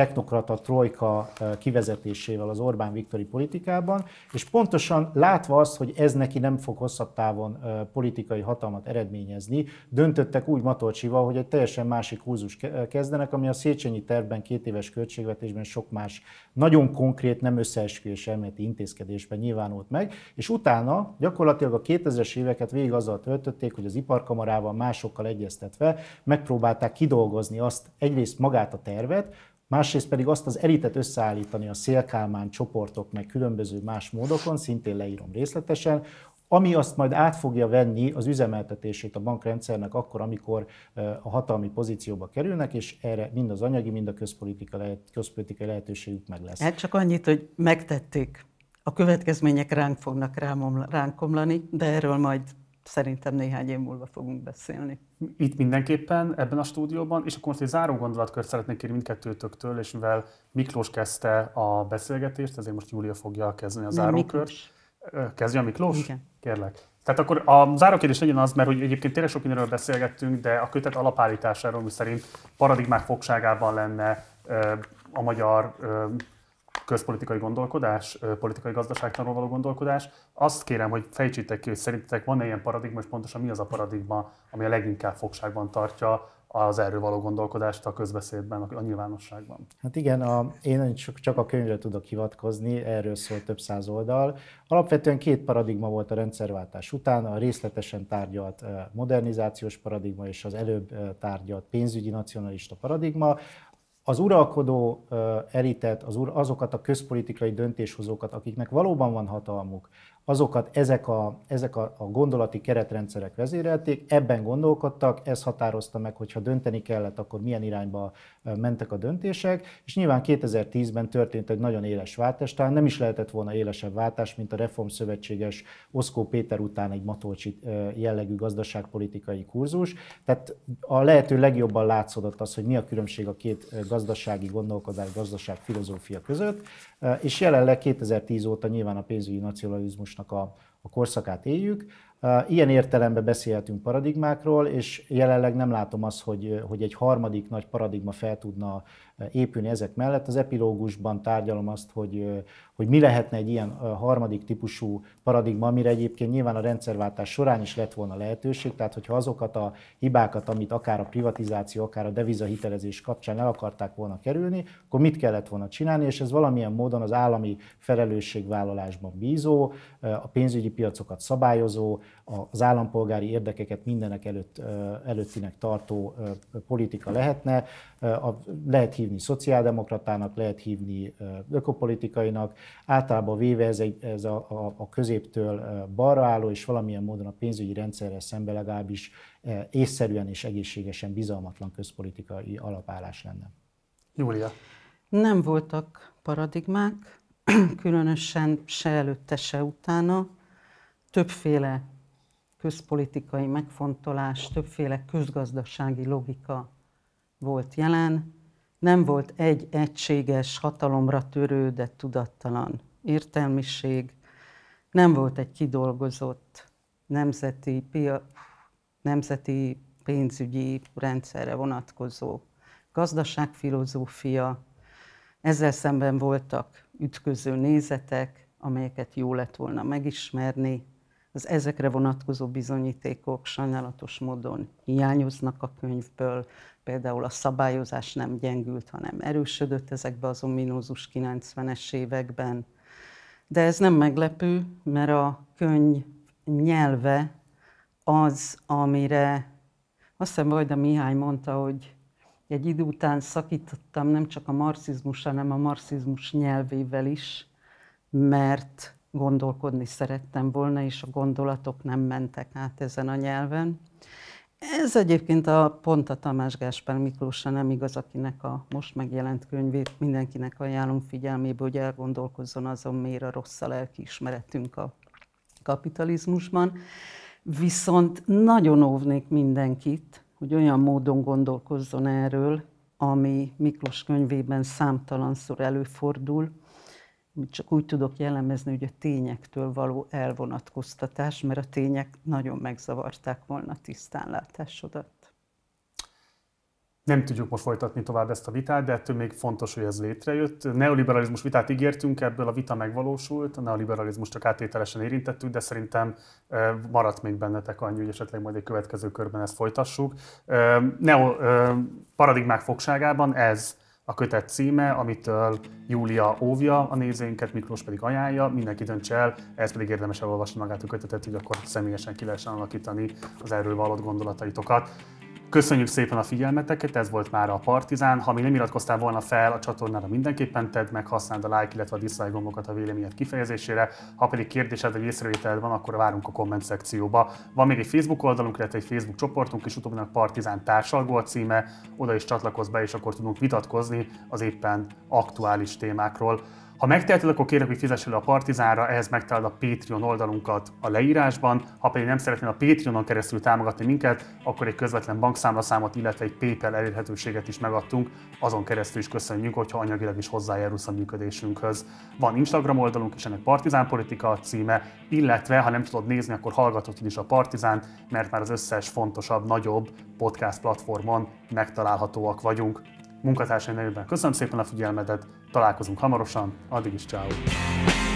technokrata trojka eh, kivezetésével az Orbán Viktori politikában, és pontosan látva azt, hogy ez neki nem fog hosszabb távon eh, politikai hatalmat eredményezni, döntöttek úgy Matolcsival, hogy egy teljesen másik húzus eh, kezdenek, ami a Széchenyi tervben két éves költségvetésben sok más nagyon konkrét, nem összeesküvés elméleti intézkedésben nyilvánult meg, és utána gyakorlatilag a 2000-es éveket végig azzal töltötték, hogy az iparkamarával másokkal egyeztetve megpróbálták kidolgozni azt egyrészt magát a tervet, Másrészt pedig azt az elitet összeállítani a szélkálmán csoportok, meg különböző más módokon, szintén leírom részletesen, ami azt majd át fogja venni az üzemeltetését a bankrendszernek akkor, amikor a hatalmi pozícióba kerülnek, és erre mind az anyagi, mind a közpolitika lehet, közpolitikai lehetőségük meg lesz. Hát csak annyit, hogy megtették. A következmények ránk fognak ránk omlani, de erről majd szerintem néhány év múlva fogunk beszélni. Itt mindenképpen, ebben a stúdióban, és akkor most egy záró gondolatkört szeretnék kérni mindkettőtöktől, és mivel Miklós kezdte a beszélgetést, ezért most Júlia fogja kezdeni a zárókört. Kezdje a Miklós? Igen. Kérlek. Tehát akkor a záró kérdés legyen az, mert hogy egyébként tényleg sok mindenről beszélgettünk, de a kötet alapállításáról, mi szerint paradigmák fogságában lenne a magyar közpolitikai gondolkodás, politikai gazdaságtanról való gondolkodás. Azt kérem, hogy fejtsétek ki, hogy szerintetek van-e ilyen paradigma, és pontosan mi az a paradigma, ami a leginkább fogságban tartja az erről való gondolkodást a közbeszédben, a nyilvánosságban. Hát igen, a, én csak a könyvre tudok hivatkozni, erről szól több száz oldal. Alapvetően két paradigma volt a rendszerváltás után, a részletesen tárgyalt modernizációs paradigma és az előbb tárgyalt pénzügyi nacionalista paradigma az uralkodó elitet, az, azokat a közpolitikai döntéshozókat, akiknek valóban van hatalmuk, azokat ezek a, ezek a, a gondolati keretrendszerek vezérelték, ebben gondolkodtak, ez határozta meg, hogyha dönteni kellett, akkor milyen irányba mentek a döntések, és nyilván 2010-ben történt egy nagyon éles váltás, talán nem is lehetett volna élesebb váltás, mint a reformszövetséges Oszkó Péter után egy Matolcsi jellegű gazdaságpolitikai kurzus. Tehát a lehető legjobban látszódott az, hogy mi a különbség a két gazdasági gondolkodás, gazdaság filozófia között, és jelenleg 2010 óta nyilván a pénzügyi nacionalizmusnak a, a korszakát éljük, Ilyen értelemben beszélhetünk paradigmákról, és jelenleg nem látom azt, hogy, hogy egy harmadik nagy paradigma fel tudna épülni ezek mellett. Az epilógusban tárgyalom azt, hogy, hogy mi lehetne egy ilyen harmadik típusú paradigma, amire egyébként nyilván a rendszerváltás során is lett volna lehetőség, tehát hogyha azokat a hibákat, amit akár a privatizáció, akár a devizahitelezés kapcsán el akarták volna kerülni, akkor mit kellett volna csinálni, és ez valamilyen módon az állami felelősségvállalásban bízó, a pénzügyi piacokat szabályozó, az állampolgári érdekeket mindenek előtt, előttinek tartó politika lehetne. A, lehet hívni hívni szociáldemokratának, lehet hívni ökopolitikainak. Általában véve ez, egy, ez a, a, a középtől balra álló, és valamilyen módon a pénzügyi rendszerrel szemben legalábbis észszerűen és egészségesen bizalmatlan közpolitikai alapállás lenne. Júlia. Nem voltak paradigmák, különösen se előtte, se utána. Többféle közpolitikai megfontolás, többféle közgazdasági logika volt jelen, nem volt egy egységes, hatalomra törő, de tudattalan értelmiség, nem volt egy kidolgozott nemzeti, pia, nemzeti pénzügyi rendszerre vonatkozó gazdaságfilozófia, ezzel szemben voltak ütköző nézetek, amelyeket jó lett volna megismerni, az ezekre vonatkozó bizonyítékok sajnálatos módon hiányoznak a könyvből, például a szabályozás nem gyengült, hanem erősödött ezekbe az ominózus 90-es években. De ez nem meglepő, mert a könyv nyelve az, amire azt hiszem Vajda Mihály mondta, hogy egy idő után szakítottam nem csak a marxizmus, hanem a marxizmus nyelvével is, mert gondolkodni szerettem volna, és a gondolatok nem mentek át ezen a nyelven. Ez egyébként a pont a Tamás Gáspár Miklósra nem igaz, akinek a most megjelent könyvét mindenkinek ajánlom figyelmébe, hogy elgondolkozzon azon, miért a rossz a ismeretünk a kapitalizmusban. Viszont nagyon óvnék mindenkit, hogy olyan módon gondolkozzon erről, ami Miklós könyvében számtalanszor előfordul, csak úgy tudok jellemezni, hogy a tényektől való elvonatkoztatás, mert a tények nagyon megzavarták volna a tisztánlátásodat. Nem tudjuk most folytatni tovább ezt a vitát, de ettől még fontos, hogy ez létrejött. Neoliberalizmus vitát ígértünk, ebből a vita megvalósult, a neoliberalizmus csak átételesen érintettük, de szerintem eh, maradt még bennetek annyi, hogy esetleg majd egy következő körben ezt folytassuk. Eh, neo eh, paradigmák fogságában ez a kötet címe, amitől Júlia óvja a nézőinket, Miklós pedig ajánlja, mindenki dönts el, ez pedig érdemes elolvasni magát a kötetet, hogy akkor személyesen ki lehessen alakítani az erről valott gondolataitokat. Köszönjük szépen a figyelmeteket, ez volt már a Partizán. Ha még nem iratkoztál volna fel a csatornára, mindenképpen tedd meg, használd a like, illetve a dislike gombokat a véleményed kifejezésére. Ha pedig kérdésed vagy észrevételed van, akkor várunk a komment szekcióba. Van még egy Facebook oldalunk, illetve egy Facebook csoportunk, és a Partizán társalgó a címe. Oda is csatlakozz be, és akkor tudunk vitatkozni az éppen aktuális témákról. Ha megteheted, akkor kérlek, hogy fizessél a Partizánra, ehhez megtalálod a Patreon oldalunkat a leírásban. Ha pedig nem szeretnél a Patreonon keresztül támogatni minket, akkor egy közvetlen bankszámlaszámot, illetve egy PayPal elérhetőséget is megadtunk. Azon keresztül is köszönjük, hogyha anyagilag is hozzájárulsz a működésünkhöz. Van Instagram oldalunk is, ennek Partizán Politika a címe, illetve ha nem tudod nézni, akkor hallgatod is a Partizánt, mert már az összes fontosabb, nagyobb podcast platformon megtalálhatóak vagyunk munkatársai nevében köszönöm szépen a figyelmedet, találkozunk hamarosan, addig is ciao.